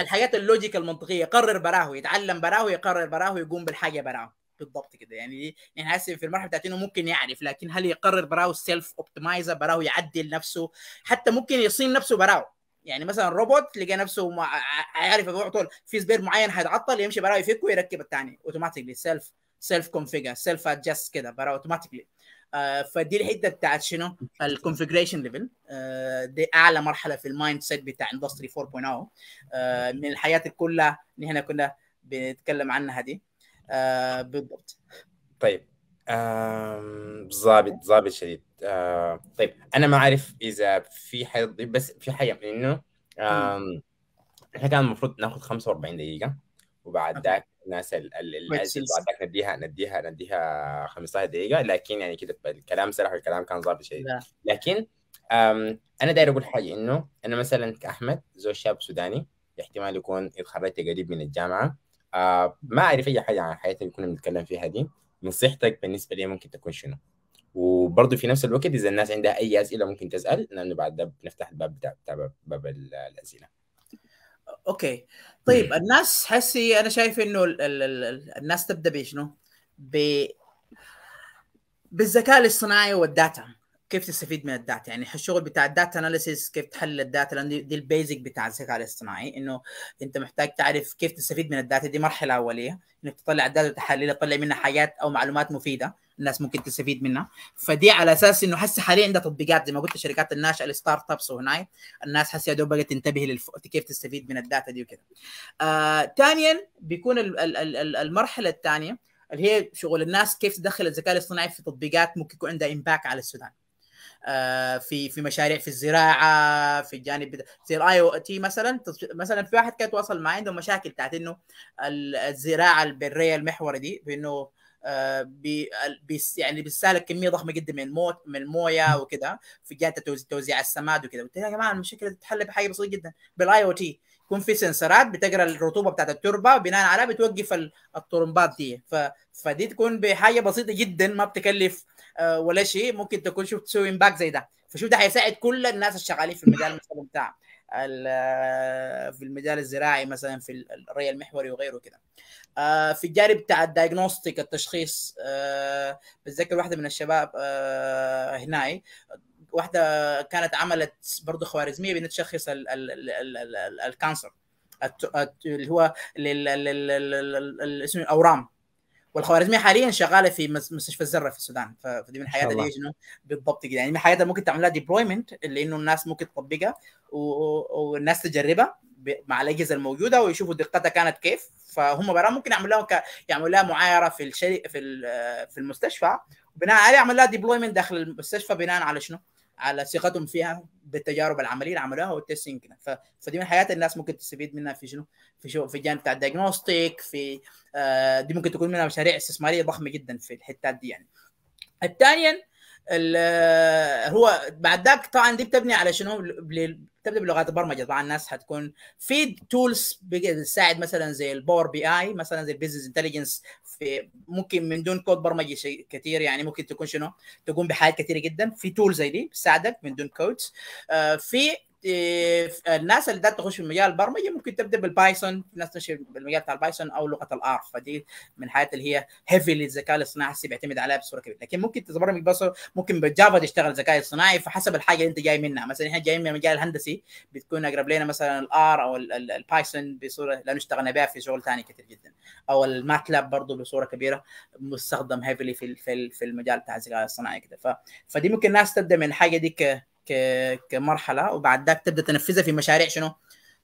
الحاجات اللوجيك المنطقيه يقرر براه يتعلم براه يقرر براه يقوم بالحاجه براه بالضبط كده يعني يعني هسه في المرحله بتاعت انه ممكن يعرف لكن هل يقرر براه سيلف اوبتمايزر براه يعدل نفسه حتى ممكن يصين نفسه براه يعني مثلا روبوت لقى نفسه ما عارف طول في سبير معين هيتعطل يمشي براه يفك ويركب الثاني اوتوماتيكلي سيلف سيلف كونفيجر سيلف ادجست كده براه آه، اوتوماتيكلي فدي الحته بتاعت شنو الكونفجريشن ليفل آه، دي اعلى مرحله في المايند سيت بتاع اندستري آه، 4.0 من الحياه كلها اللي هنا كنا بنتكلم عنها دي بالضبط طيب ظابط ظابط شديد طيب انا ما اعرف اذا في حد بس في حاجه انه احنا كان المفروض ناخذ 45 دقيقه وبعد ذاك الناس الاسئله بعد ذاك نديها نديها نديها 15 دقيقه لكن يعني كده الكلام سرح والكلام كان ظابط شديد لكن انا داير اقول حاجه انه انا مثلا كاحمد زوج شاب سوداني احتمال يكون اتخرجت قريب من الجامعه آه، ما اعرف اي حاجه عن الحياه اللي كنا بنتكلم فيها دي نصيحتك بالنسبه لي ممكن تكون شنو؟ وبرضه في نفس الوقت اذا الناس عندها اي اسئله ممكن تسال لانه بعد ده بنفتح الباب بتاع بتاع باب الاسئله. اوكي طيب الناس حسي انا شايف انه ال ال ال الناس تبدا بشنو؟ ب بالذكاء الاصطناعي والداتا كيف تستفيد من الداتا يعني الشغل بتاع الداتا اناليسيس كيف تحلل الداتا لان دي البيزك بتاع الذكاء الاصطناعي انه انت محتاج تعرف كيف تستفيد من الداتا دي مرحله اوليه انك تطلع الداتا وتحللها تطلع منها حاجات او معلومات مفيده الناس ممكن تستفيد منها فدي على اساس انه هسه حاليا عندها تطبيقات زي ما قلت الشركات الناشئه الستارت ابس وهناي الناس هسه يا دوب بقت تنتبه للف... كيف تستفيد من الداتا دي وكذا. آه ثانيا بيكون ال ال ال المرحله الثانيه اللي هي شغل الناس كيف تدخل الذكاء الاصطناعي في تطبيقات ممكن يكون عندها امباك على السودان. آه، في في مشاريع في الزراعه في الجانب زي الاي او تي مثلا مثلا في واحد كان تواصل معي عنده مشاكل بتاعت انه الزراعه البريه المحوري دي بانه آه، بي يعني بيستهلك كميه ضخمه جدا من الموت من المويه وكده في جهه توزيع السماد وكده قلت يا جماعه المشكله تتحل بحاجه بسيطه جدا بالاي او تي يكون في سنسرات بتقرا الرطوبه بتاعت التربه وبناء عليها بتوقف الطرمبات دي ف... فدي تكون بحاجه بسيطه جدا ما بتكلف آه، ولا شيء ممكن تكون شفت تسوي امباكت زي ده فشوف ده هيساعد كل الناس الشغالين في المجال مثلا بتاع آه، في المجال الزراعي مثلا في الري المحوري وغيره كده آه، في الجانب بتاع الدايجنوستيك التشخيص بتذكر واحده من الشباب هناي واحده كانت عملت برضه خوارزميه بانها تشخص الكانسر اللي هو اسمه الاورام والخوارزميه حاليا شغاله في مستشفى الزرة في السودان فدي من الحاجات اللي شنو بالضبط كده يعني من الحاجات ممكن تعملها ديبلويمنت اللي انه الناس ممكن تطبقها والناس تجربها مع الاجهزه الموجوده ويشوفوا دقتها كانت كيف فهم برا ممكن يعملوا لها ك... يعملوا لها معايره في الشري... في في المستشفى بناء عليه يعمل لها ديبلويمنت داخل المستشفى بناء على شنو؟ على ثقتهم فيها بالتجارب العمليه اللي عملوها والتستنج ف... فدي من الحاجات الناس ممكن تستفيد منها في شنو في شو في الجانب بتاع الدياجنوستيك في آه دي ممكن تكون منها مشاريع استثماريه ضخمه جدا في الحتات دي يعني الثانيا آه، هو بعد ذاك طبعا دي بتبني على شنو تبدا بلغات البرمجه طبعا الناس حتكون في تولز بتساعد مثلا زي الباور بي اي مثلا زي البيزنس انتليجنس في ممكن من دون كود برمجي شيء كثير يعني ممكن تكون شنو تقوم بحاجات كثيره جدا في تولز زي دي بتساعدك من دون كود آه، في إيه، الناس اللي بدات تخش في مجال البرمجه ممكن تبدا بالبايثون الناس تخش بالمجال بتاع البايثون او لغه الار فدي من الحاجات اللي هي هيفي للذكاء الاصطناعي بيعتمد عليها بصوره كبيره لكن ممكن تبرمج بس ممكن بالجافا تشتغل ذكاء اصطناعي فحسب الحاجه اللي انت جاي منها مثلا احنا جايين من المجال الهندسي بتكون اقرب لنا مثلا الار او البايثون بصوره لانه اشتغلنا بها في شغل ثاني كثير جدا او الماتلاب برضه بصوره كبيره مستخدم هيفي في في المجال بتاع الذكاء الاصطناعي كده فدي ممكن الناس تبدا من حاجه دي كمرحله وبعد ذاك تبدا تنفذها في مشاريع شنو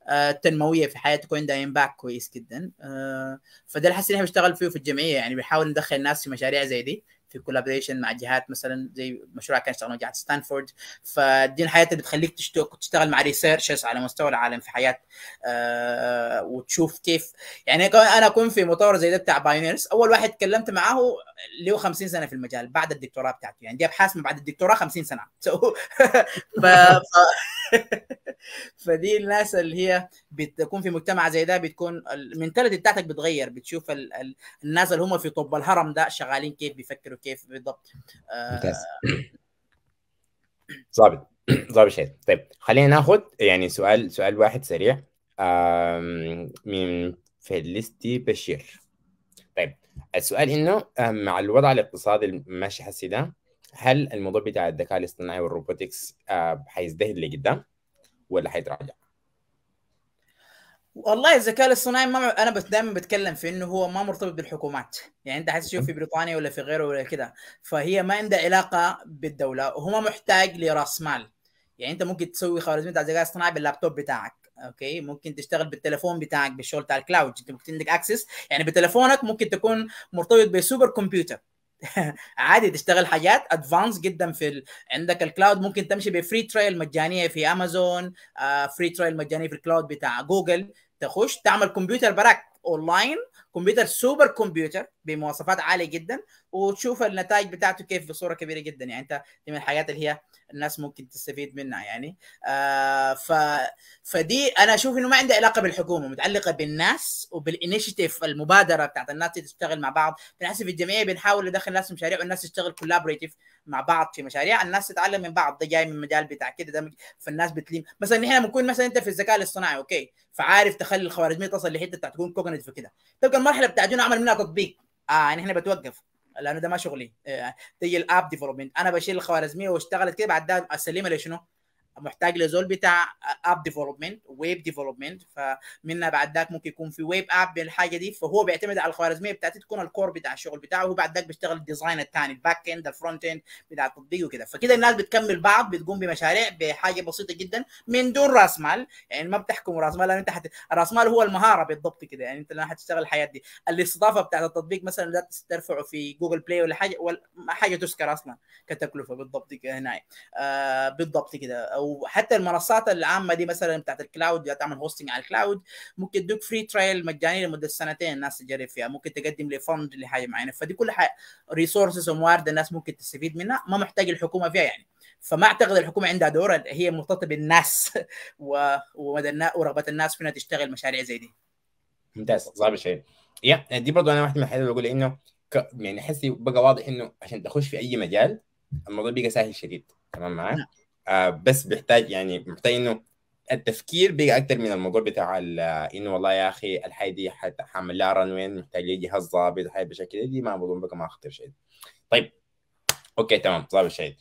آه، تنمويه في حياتك وعندها باك كويس جدا آه، فده اللي حاسس بشتغل احنا بنشتغل فيه في الجمعيه يعني بنحاول ندخل الناس في مشاريع زي دي في كولابريشن مع جهات مثلا زي مشروع كان يشتغل مع جهات ستانفورد فدي الحياه اللي بتخليك تشتغل مع ريسيرشز على مستوى العالم في حياه آه، وتشوف كيف يعني انا كنت في مطور زي ده بتاع باينيرس اول واحد اتكلمت معاه اللي هو 50 سنه في المجال بعد الدكتوراه بتاعته يعني دي ابحاث من بعد الدكتوراه 50 سنه so ف... فدي الناس اللي هي بتكون في مجتمع زي ده بتكون المنتاليتي بتاعتك بتغير بتشوف ال... ال... الناس اللي هم في طب الهرم ده شغالين كيف بيفكروا كيف بالضبط آه، ممتاز ظابط ظابط شيء طيب خلينا ناخد يعني سؤال سؤال واحد سريع من فلستي بشير طيب السؤال انه مع الوضع الاقتصادي الماشي حسي ده هل الموضوع بتاع الذكاء الاصطناعي والروبوتكس آه، هيزدهر لقدام ولا هيتراجع؟ والله الذكاء الاصطناعي ما انا دايما بتكلم في انه هو ما مرتبط بالحكومات يعني انت حتشوف في بريطانيا ولا في غيره ولا كده فهي ما عندها علاقه بالدوله وهو محتاج لراس مال يعني انت ممكن تسوي خوارزميه بتاع الذكاء الاصطناعي باللابتوب بتاعك اوكي ممكن تشتغل بالتليفون بتاعك بالشغل بتاع الكلاود انت ممكن عندك اكسس يعني بتليفونك ممكن تكون مرتبط بسوبر كمبيوتر عادي تشتغل حاجات ادفانس جدا في ال... عندك الكلاود ممكن تمشي بفري ترايل مجانيه في امازون آه فري ترايل مجانيه في الكلاود بتاع جوجل تخش تعمل كمبيوتر براك اونلاين كمبيوتر سوبر كمبيوتر بمواصفات عاليه جدا وتشوف النتائج بتاعته كيف بصوره كبيره جدا يعني انت دي من الحاجات اللي هي الناس ممكن تستفيد منها يعني آه ف فدي انا اشوف انه ما عندها علاقه بالحكومه متعلقه بالناس وبالانيشيتيف المبادره بتاعت الناس تشتغل مع بعض بالحسب الجمعيه بنحاول ندخل الناس مشاريع والناس تشتغل كولابريتيف مع بعض في مشاريع الناس تتعلم من بعض ده جاي من مجال بتاع كده ده فالناس بتلم مثلا نحن بنكون مثلا انت في الذكاء الاصطناعي اوكي فعارف تخلي الخوارزميه تصل لحته بتاعت تكون كوجنيتيف كده تبقى المرحله بتاعت عمل منها تطبيق اه يعني احنا بتوقف لانه ده ما شغلي زي آه، الاب ديفلوبمنت انا بشيل الخوارزميه واشتغلت كده بعد ده اسلمها لشنو؟ محتاج لزول بتاع اب ديفلوبمنت ويب ديفلوبمنت فمنا بعد ذاك ممكن يكون في ويب اب بالحاجه دي فهو بيعتمد على الخوارزميه بتاعتي تكون الكور بتاع الشغل بتاعه وهو بعد ذاك بيشتغل الديزاين الثاني الباك اند الفرونت اند بتاع التطبيق وكده فكده الناس بتكمل بعض بتقوم بمشاريع بحاجه بسيطه جدا من دون راس مال يعني ما بتحكم راس مال يعني انت حت... راس مال هو المهاره بالضبط كده يعني انت لما حتشتغل الحياه دي الاستضافه بتاعت التطبيق مثلا لا ترفعه في جوجل بلاي ولا حاجه ولا حاجه تذكر اصلا كتكلفه بالضبط كده هنا آه بالضبط كده او حتى المنصات العامه دي مثلا بتاعت الكلاود تعمل هوستنج على الكلاود ممكن تدوك فري ترايل مجاني لمده سنتين الناس تجرب فيها ممكن تقدم لفند لحاجه معينه فدي كلها ريسورسز وموارد الناس ممكن تستفيد منها ما محتاج الحكومه فيها يعني فما اعتقد الحكومه عندها دور هي مرتبطه بالناس ومدى ورغبه الناس في انها تشتغل مشاريع زي دي ممتاز صعب شيء يا دي برضو انا واحده من الحاجات اللي بقول انه ك... يعني حسي بقى واضح انه عشان تخش في اي مجال الموضوع بيبقى سهل شديد تمام معاك؟ نعم. آه، بس بيحتاج يعني محتاج انه التفكير بقى اكثر من الموضوع بتاع انه والله يا اخي الحاجه دي حعمل لها رن وين محتاج يجي الضابط حي بشكل دي ما بظن بك ما اخطر شيء طيب اوكي تمام ضابط شيء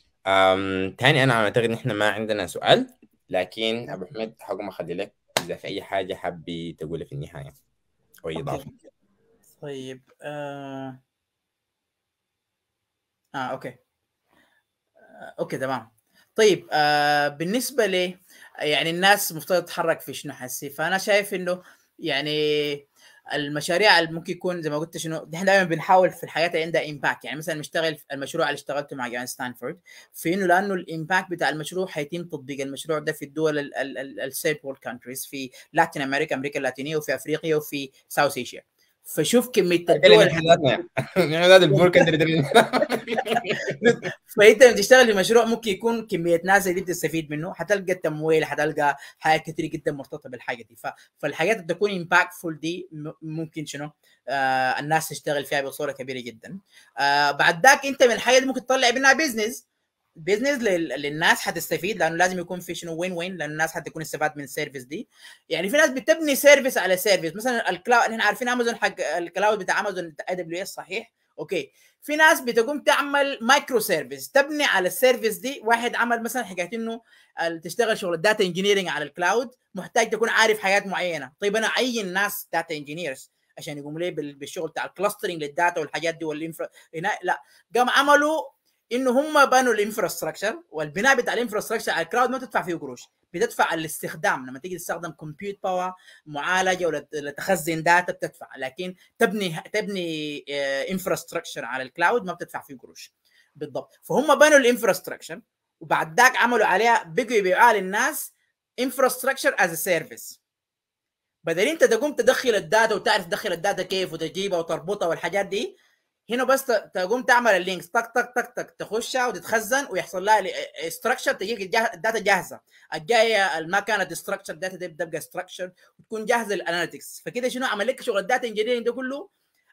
ثاني انا اعتقد ان احنا ما عندنا سؤال لكن ابو حميد ما اخلي لك اذا في اي حاجه حابي تقولها في النهايه او اي اضافه طيب آه... اه اوكي آه، اوكي تمام طيب آه بالنسبه لي يعني الناس مفترض تتحرك في شنو حسي فانا شايف انه يعني المشاريع اللي ممكن يكون زي ما قلت شنو نحن دائما بنحاول في الحياه اللي عندها امباكت يعني مثلا في المشروع اللي اشتغلته مع جامعه ستانفورد في انه لانه الامباكت بتاع المشروع حيتم تطبيق المشروع ده في الدول الثيرد وورلد كونتريز في لاتين امريكا امريكا اللاتينيه وفي افريقيا وفي ساوث ايشيا فشوف كميه الدول هذا فانت لما تشتغل في مشروع ممكن يكون كميه ناس اللي بتستفيد منه حتلقى تمويل حتلقى حاجات كثير جدا مرتبطه بالحاجه دي فالحاجات اللي تكون امباكتفول دي ممكن شنو آه الناس تشتغل فيها بصوره كبيره جدا آه بعد ذاك انت من الحاجات ممكن تطلع منها بزنس بزنس للناس هتستفيد لانه لازم يكون في شنو وين وين لان الناس هتكون استفاد من السيرفيس دي يعني في ناس بتبني سيرفيس على سيرفيس مثلا الكلاود احنا عارفين امازون حق الكلاود بتاع امازون اي دبليو اس صحيح اوكي في ناس بتقوم تعمل مايكرو سيرفيس تبني على السيرفيس دي واحد عمل مثلا حكايه انه آه، تشتغل شغل الداتا انجينيرنج على الكلاود محتاج تكون عارف حاجات معينه طيب انا اعين ناس داتا انجينيرز عشان يقوموا ليه بالشغل بتاع الكلاسترنج للداتا والحاجات دي والانفرا هنا لا قام عملوا انه هم بنوا الانفراستراكشر والبناء بتاع الانفراستراكشر على الكلاود ما تدفع فيه قروش بتدفع على الاستخدام لما تيجي تستخدم كمبيوت باور معالجه ولا تخزن داتا بتدفع لكن تبني تبني انفراستراكشر آه، على الكلاود ما بتدفع فيه قروش بالضبط فهم بنوا الانفراستراكشر وبعد ذاك عملوا عليها بقوا يبيعوها للناس انفراستراكشر از سيرفيس بدل انت تقوم تدخل الداتا وتعرف تدخل الداتا كيف وتجيبها وتربطها والحاجات دي هنا بس تقوم تعمل اللينكس تك تك تك تك تخشها وتتخزن ويحصل لها استراكشر تجيك الداتا جاهزه الجايه ما كانت استراكشر الداتا دي بتبقى استراكشر وتكون جاهزه للاناليتكس فكده شنو عمل لك شغل الداتا انجينيرنج ده كله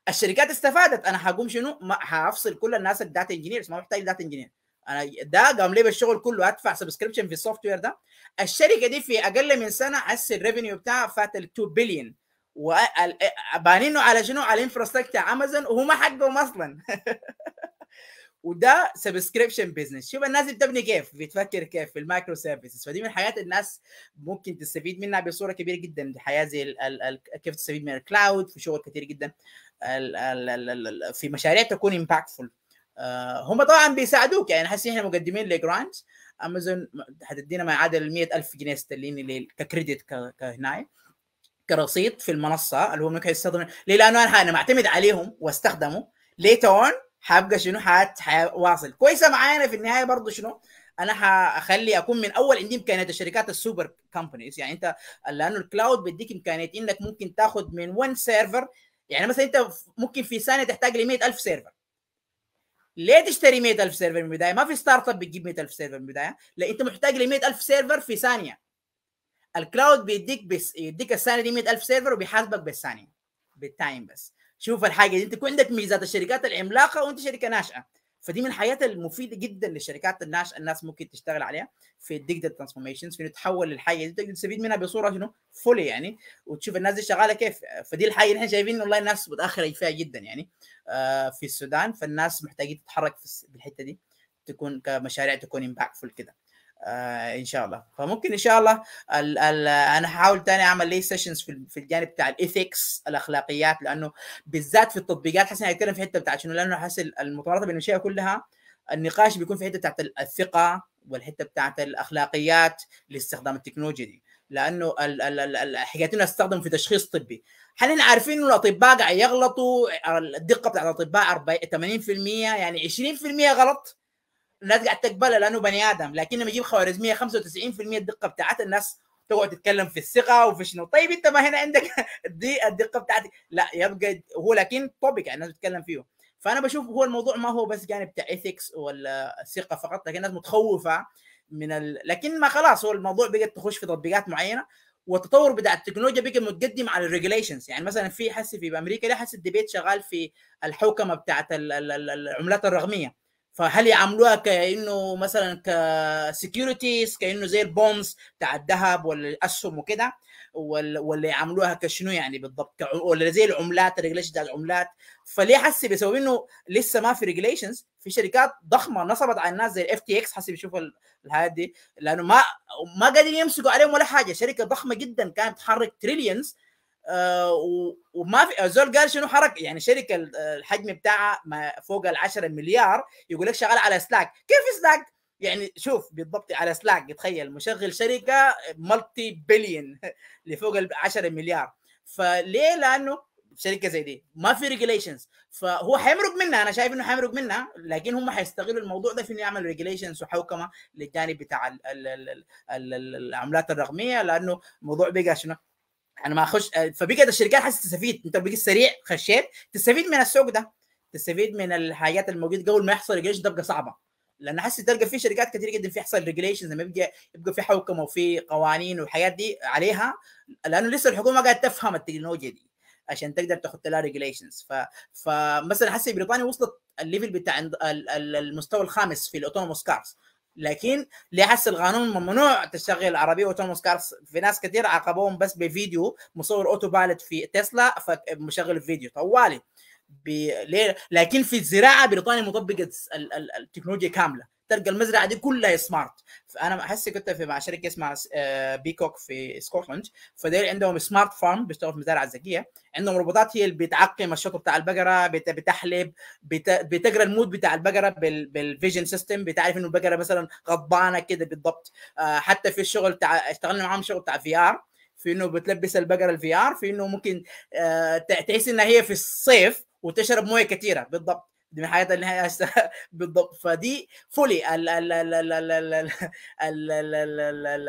الشركات استفادت انا هقوم شنو هفصل كل الناس الداتا انجينيرز ما محتاج داتا انجينير انا ده قام لي بالشغل كله ادفع سبسكريبشن في السوفت وير ده الشركه دي في اقل من سنه حس الريفينيو بتاعها فات ال 2 بليون وبانينه على شنو على انفراستراكشر امازون وهو ما حقهم اصلا وده سبسكريبشن بزنس شوف الناس بتبني كيف بتفكر كيف في المايكرو سيرفيسز فدي من حياه الناس ممكن تستفيد منها بصوره كبيره جدا دي حياه زي الـ الـ الـ كيف تستفيد من الكلاود في شغل كتير جدا الـ الـ الـ الـ في مشاريع تكون امباكتفول آه هم طبعا بيساعدوك يعني حاسس احنا مقدمين لجرانت امازون هتدينا ما يعادل 100000 جنيه استرليني ككريدت كهناي كرصيد في المنصه اللي هو ممكن يستخدم ليه؟ لانه انا معتمد عليهم واستخدمه ليتون حابقى شنو حات واصل كويسه معانا في النهايه برضه شنو انا حخلي اكون من اول عندي امكانيات الشركات السوبر كومبانيز يعني انت لانه الكلاود بيديك امكانيات انك ممكن تاخذ من 1 سيرفر يعني مثلا انت ممكن في ثانيه تحتاج ل 100000 سيرفر ليه تشتري 100000 سيرفر من البدايه؟ ما في ستارت اب بتجيب 100000 سيرفر من البدايه، لا انت محتاج ل 100000 سيرفر في ثانيه الكلاود بيديك بس يديك الثانيه دي 100000 سيرفر وبيحاسبك بالثانيه بالتايم بس شوف الحاجه دي انت يكون عندك ميزات الشركات العملاقه وانت شركه ناشئه فدي من الحاجات المفيده جدا للشركات الناشئه الناس ممكن تشتغل عليها في الديجيتال ترانسفورميشنز في تحول الحاجه دي تقدر طيب تستفيد منها بصوره شنو فولي يعني وتشوف الناس دي شغاله كيف فدي الحاجه اللي احنا شايفين والله الناس متاخره فيها جدا يعني آه، في السودان فالناس محتاجين تتحرك في الحته دي تكون كمشاريع تكون امباكتفول كده آه ان شاء الله فممكن ان شاء الله الـ الـ انا هحاول تاني اعمل لي سيشنز في, في الجانب بتاع الايثكس الاخلاقيات لانه بالذات في التطبيقات حسنا هنتكلم في حته بتاعت شنو لانه حاسس المتراتب بين الاشياء كلها النقاش بيكون في حته بتاعت الثقه والحته بتاعت الاخلاقيات لاستخدام التكنولوجيا دي لانه الحاجات اللي استخدم في تشخيص طبي حاليا عارفين انه الاطباء قاعد يغلطوا الدقه بتاعت الاطباء 80% يعني 20% غلط الناس قاعد تقبلها لانه بني ادم لكن لما يجيب خوارزميه 95% الدقه بتاعتها الناس تقعد تتكلم في الثقه وفي شنو طيب انت ما هنا عندك دي الدقه بتاعتك لا يبقى هو لكن توبيك يعني الناس بتتكلم فيه فانا بشوف هو الموضوع ما هو بس جانب بتاع ايثكس ولا الثقه فقط لكن الناس متخوفه من ال... لكن ما خلاص هو الموضوع بقت تخش في تطبيقات معينه والتطور بتاع التكنولوجيا بقى متقدم على الريجليشنز يعني مثلا في حس في امريكا لا حس الديبيت شغال في الحوكمه بتاعت العملات الرقميه فهل يعاملوها كانه مثلا كسكيورتيز كانه زي البونز بتاع الذهب ولا الاسهم وكده ولا ولا يعاملوها كشنو يعني بالضبط ولا زي العملات الريجليشن بتاع العملات فليه حسي بيسوي انه لسه ما في ريجليشنز في شركات ضخمه نصبت على الناس زي الاف تي اكس حسي بيشوفوا الحاجات دي لانه ما ما قادرين يمسكوا عليهم ولا حاجه شركه ضخمه جدا كانت تحرك تريليونز آه، وما في زول قال شنو حركه يعني شركه الحجم بتاعها ما فوق ال 10 مليار يقول لك شغال على سلاك كيف سلاك يعني شوف بالضبط على سلاك تخيل مشغل شركه ملتي بليون لفوق ال 10 مليار فليه لانه شركه زي دي ما في ريجليشنز فهو حيمرق منها انا شايف انه حيمرق منها لكن هم حيستغلوا الموضوع ده في انه يعملوا ريجليشنز وحوكمه للجانب بتاع العملات الرقميه لانه الموضوع بقى شنو انا ما اخش فبقت الشركات حاسه تستفيد انت بقيت سريع خشيت تستفيد من السوق ده تستفيد من الحاجات الموجوده قبل ما يحصل ريجليشن تبقى صعبه لان حاسس تلقى في شركات كثير جدا في يحصل ريجليشن لما يبقى يبقى في حوكمه وفي قوانين والحاجات دي عليها لانه لسه الحكومه قاعده تفهم التكنولوجيا دي عشان تقدر تحط لها ريجليشنز ف فمثلا حاسس بريطانيا وصلت الليفل بتاع المستوى الخامس في الاوتونوموس كارز لكن لحس القانون ممنوع تشغل عربيه اوتونوموس كارس في ناس كثير عاقبوهم بس بفيديو مصور اوتو بالت في تسلا فمشغل فيديو طوالي لكن في الزراعه بريطانيا مطبقه التكنولوجيا كامله تلقى المزرعه دي كلها سمارت فانا احس كنت في مع شركه اسمها بيكوك آه، في سكوتلاند فدير عندهم سمارت فارم بيشتغلوا في المزارع الذكيه عندهم روبوتات هي اللي بتعقم الشطر بتاع البقره بتحلب بتقرا المود بتاع البقره بالفيجن سيستم بتعرف انه البقره مثلا غضبانه كده بالضبط آه، حتى في الشغل بتاع اشتغلنا معاهم شغل بتاع في ار في انه بتلبس البقره الفي ار في انه ممكن آه، تحس انها هي في الصيف وتشرب مويه كثيره بالضبط دي من الحاجات اللي هي بالضبط فدي فولي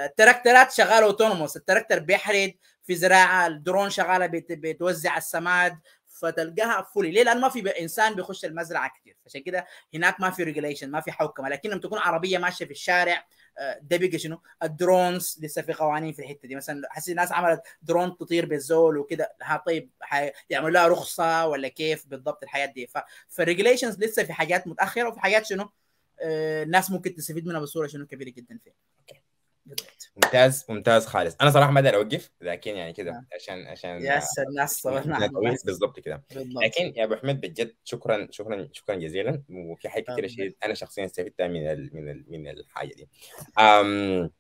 التراكترات شغاله اوتونوموس التراكتر بيحرد في زراعه الدرون شغاله بتوزع السماد فتلقاها فولي ليه لان ما في انسان بيخش المزرعه كتير عشان كده هناك ما في ريجليشن ما في حوكمه لكن لما تكون عربيه ماشيه في الشارع آه، ده شنو الدرونز لسه في قوانين في الحته دي مثلا حسي الناس عملت درون تطير بالزول وكده ها طيب يعملوا لها رخصه ولا كيف بالضبط الحاجات دي فالريجليشنز لسه في حاجات متاخره وفي حاجات شنو آه، الناس ممكن تستفيد منها بصوره شنو كبيره جدا فيها ممتاز ممتاز خالص انا صراحه ما اقدر اوقف لكن يعني كده نعم. عشان عشان يس الناس صورنا بالضبط كده لكن يا ابو احمد بجد شكرا شكرا شكرا جزيلا وفي حاجات كثيره انا شخصيا استفدت من من من الحاجه دي أم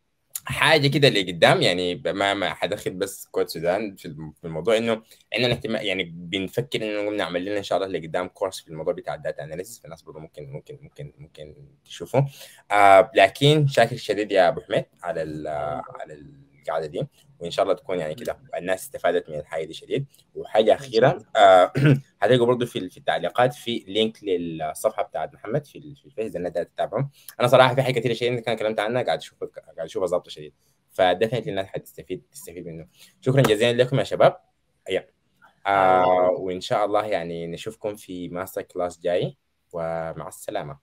حاجه كده اللي قدام يعني ما ما حدخل بس كره السودان في الموضوع انه عندنا اهتمام يعني بنفكر انه نعمل لنا ان شاء الله اللي قدام كورس في الموضوع بتاع الداتا اناليسيس فالناس برضه ممكن ممكن ممكن ممكن تشوفه آه لكن شاكر شديد يا ابو حميد على على القعده دي وان شاء الله تكون يعني كده الناس استفادت من الحاجه دي شديد وحاجه اخيره آه، هتلاقوا برضو في في التعليقات في لينك للصفحه بتاعت محمد في في الفيس اذا تتابعهم انا صراحه في حاجه كثير شديد كان كلمت عنها قاعد اشوف قاعد اشوفها ظابطه شديد فدفنت الناس حتستفيد تستفيد منه شكرا جزيلا لكم يا شباب يعني آه وان شاء الله يعني نشوفكم في ماستر كلاس جاي ومع السلامه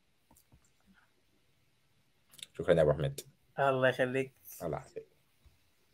شكرا يا ابو احمد الله يخليك الله يخليك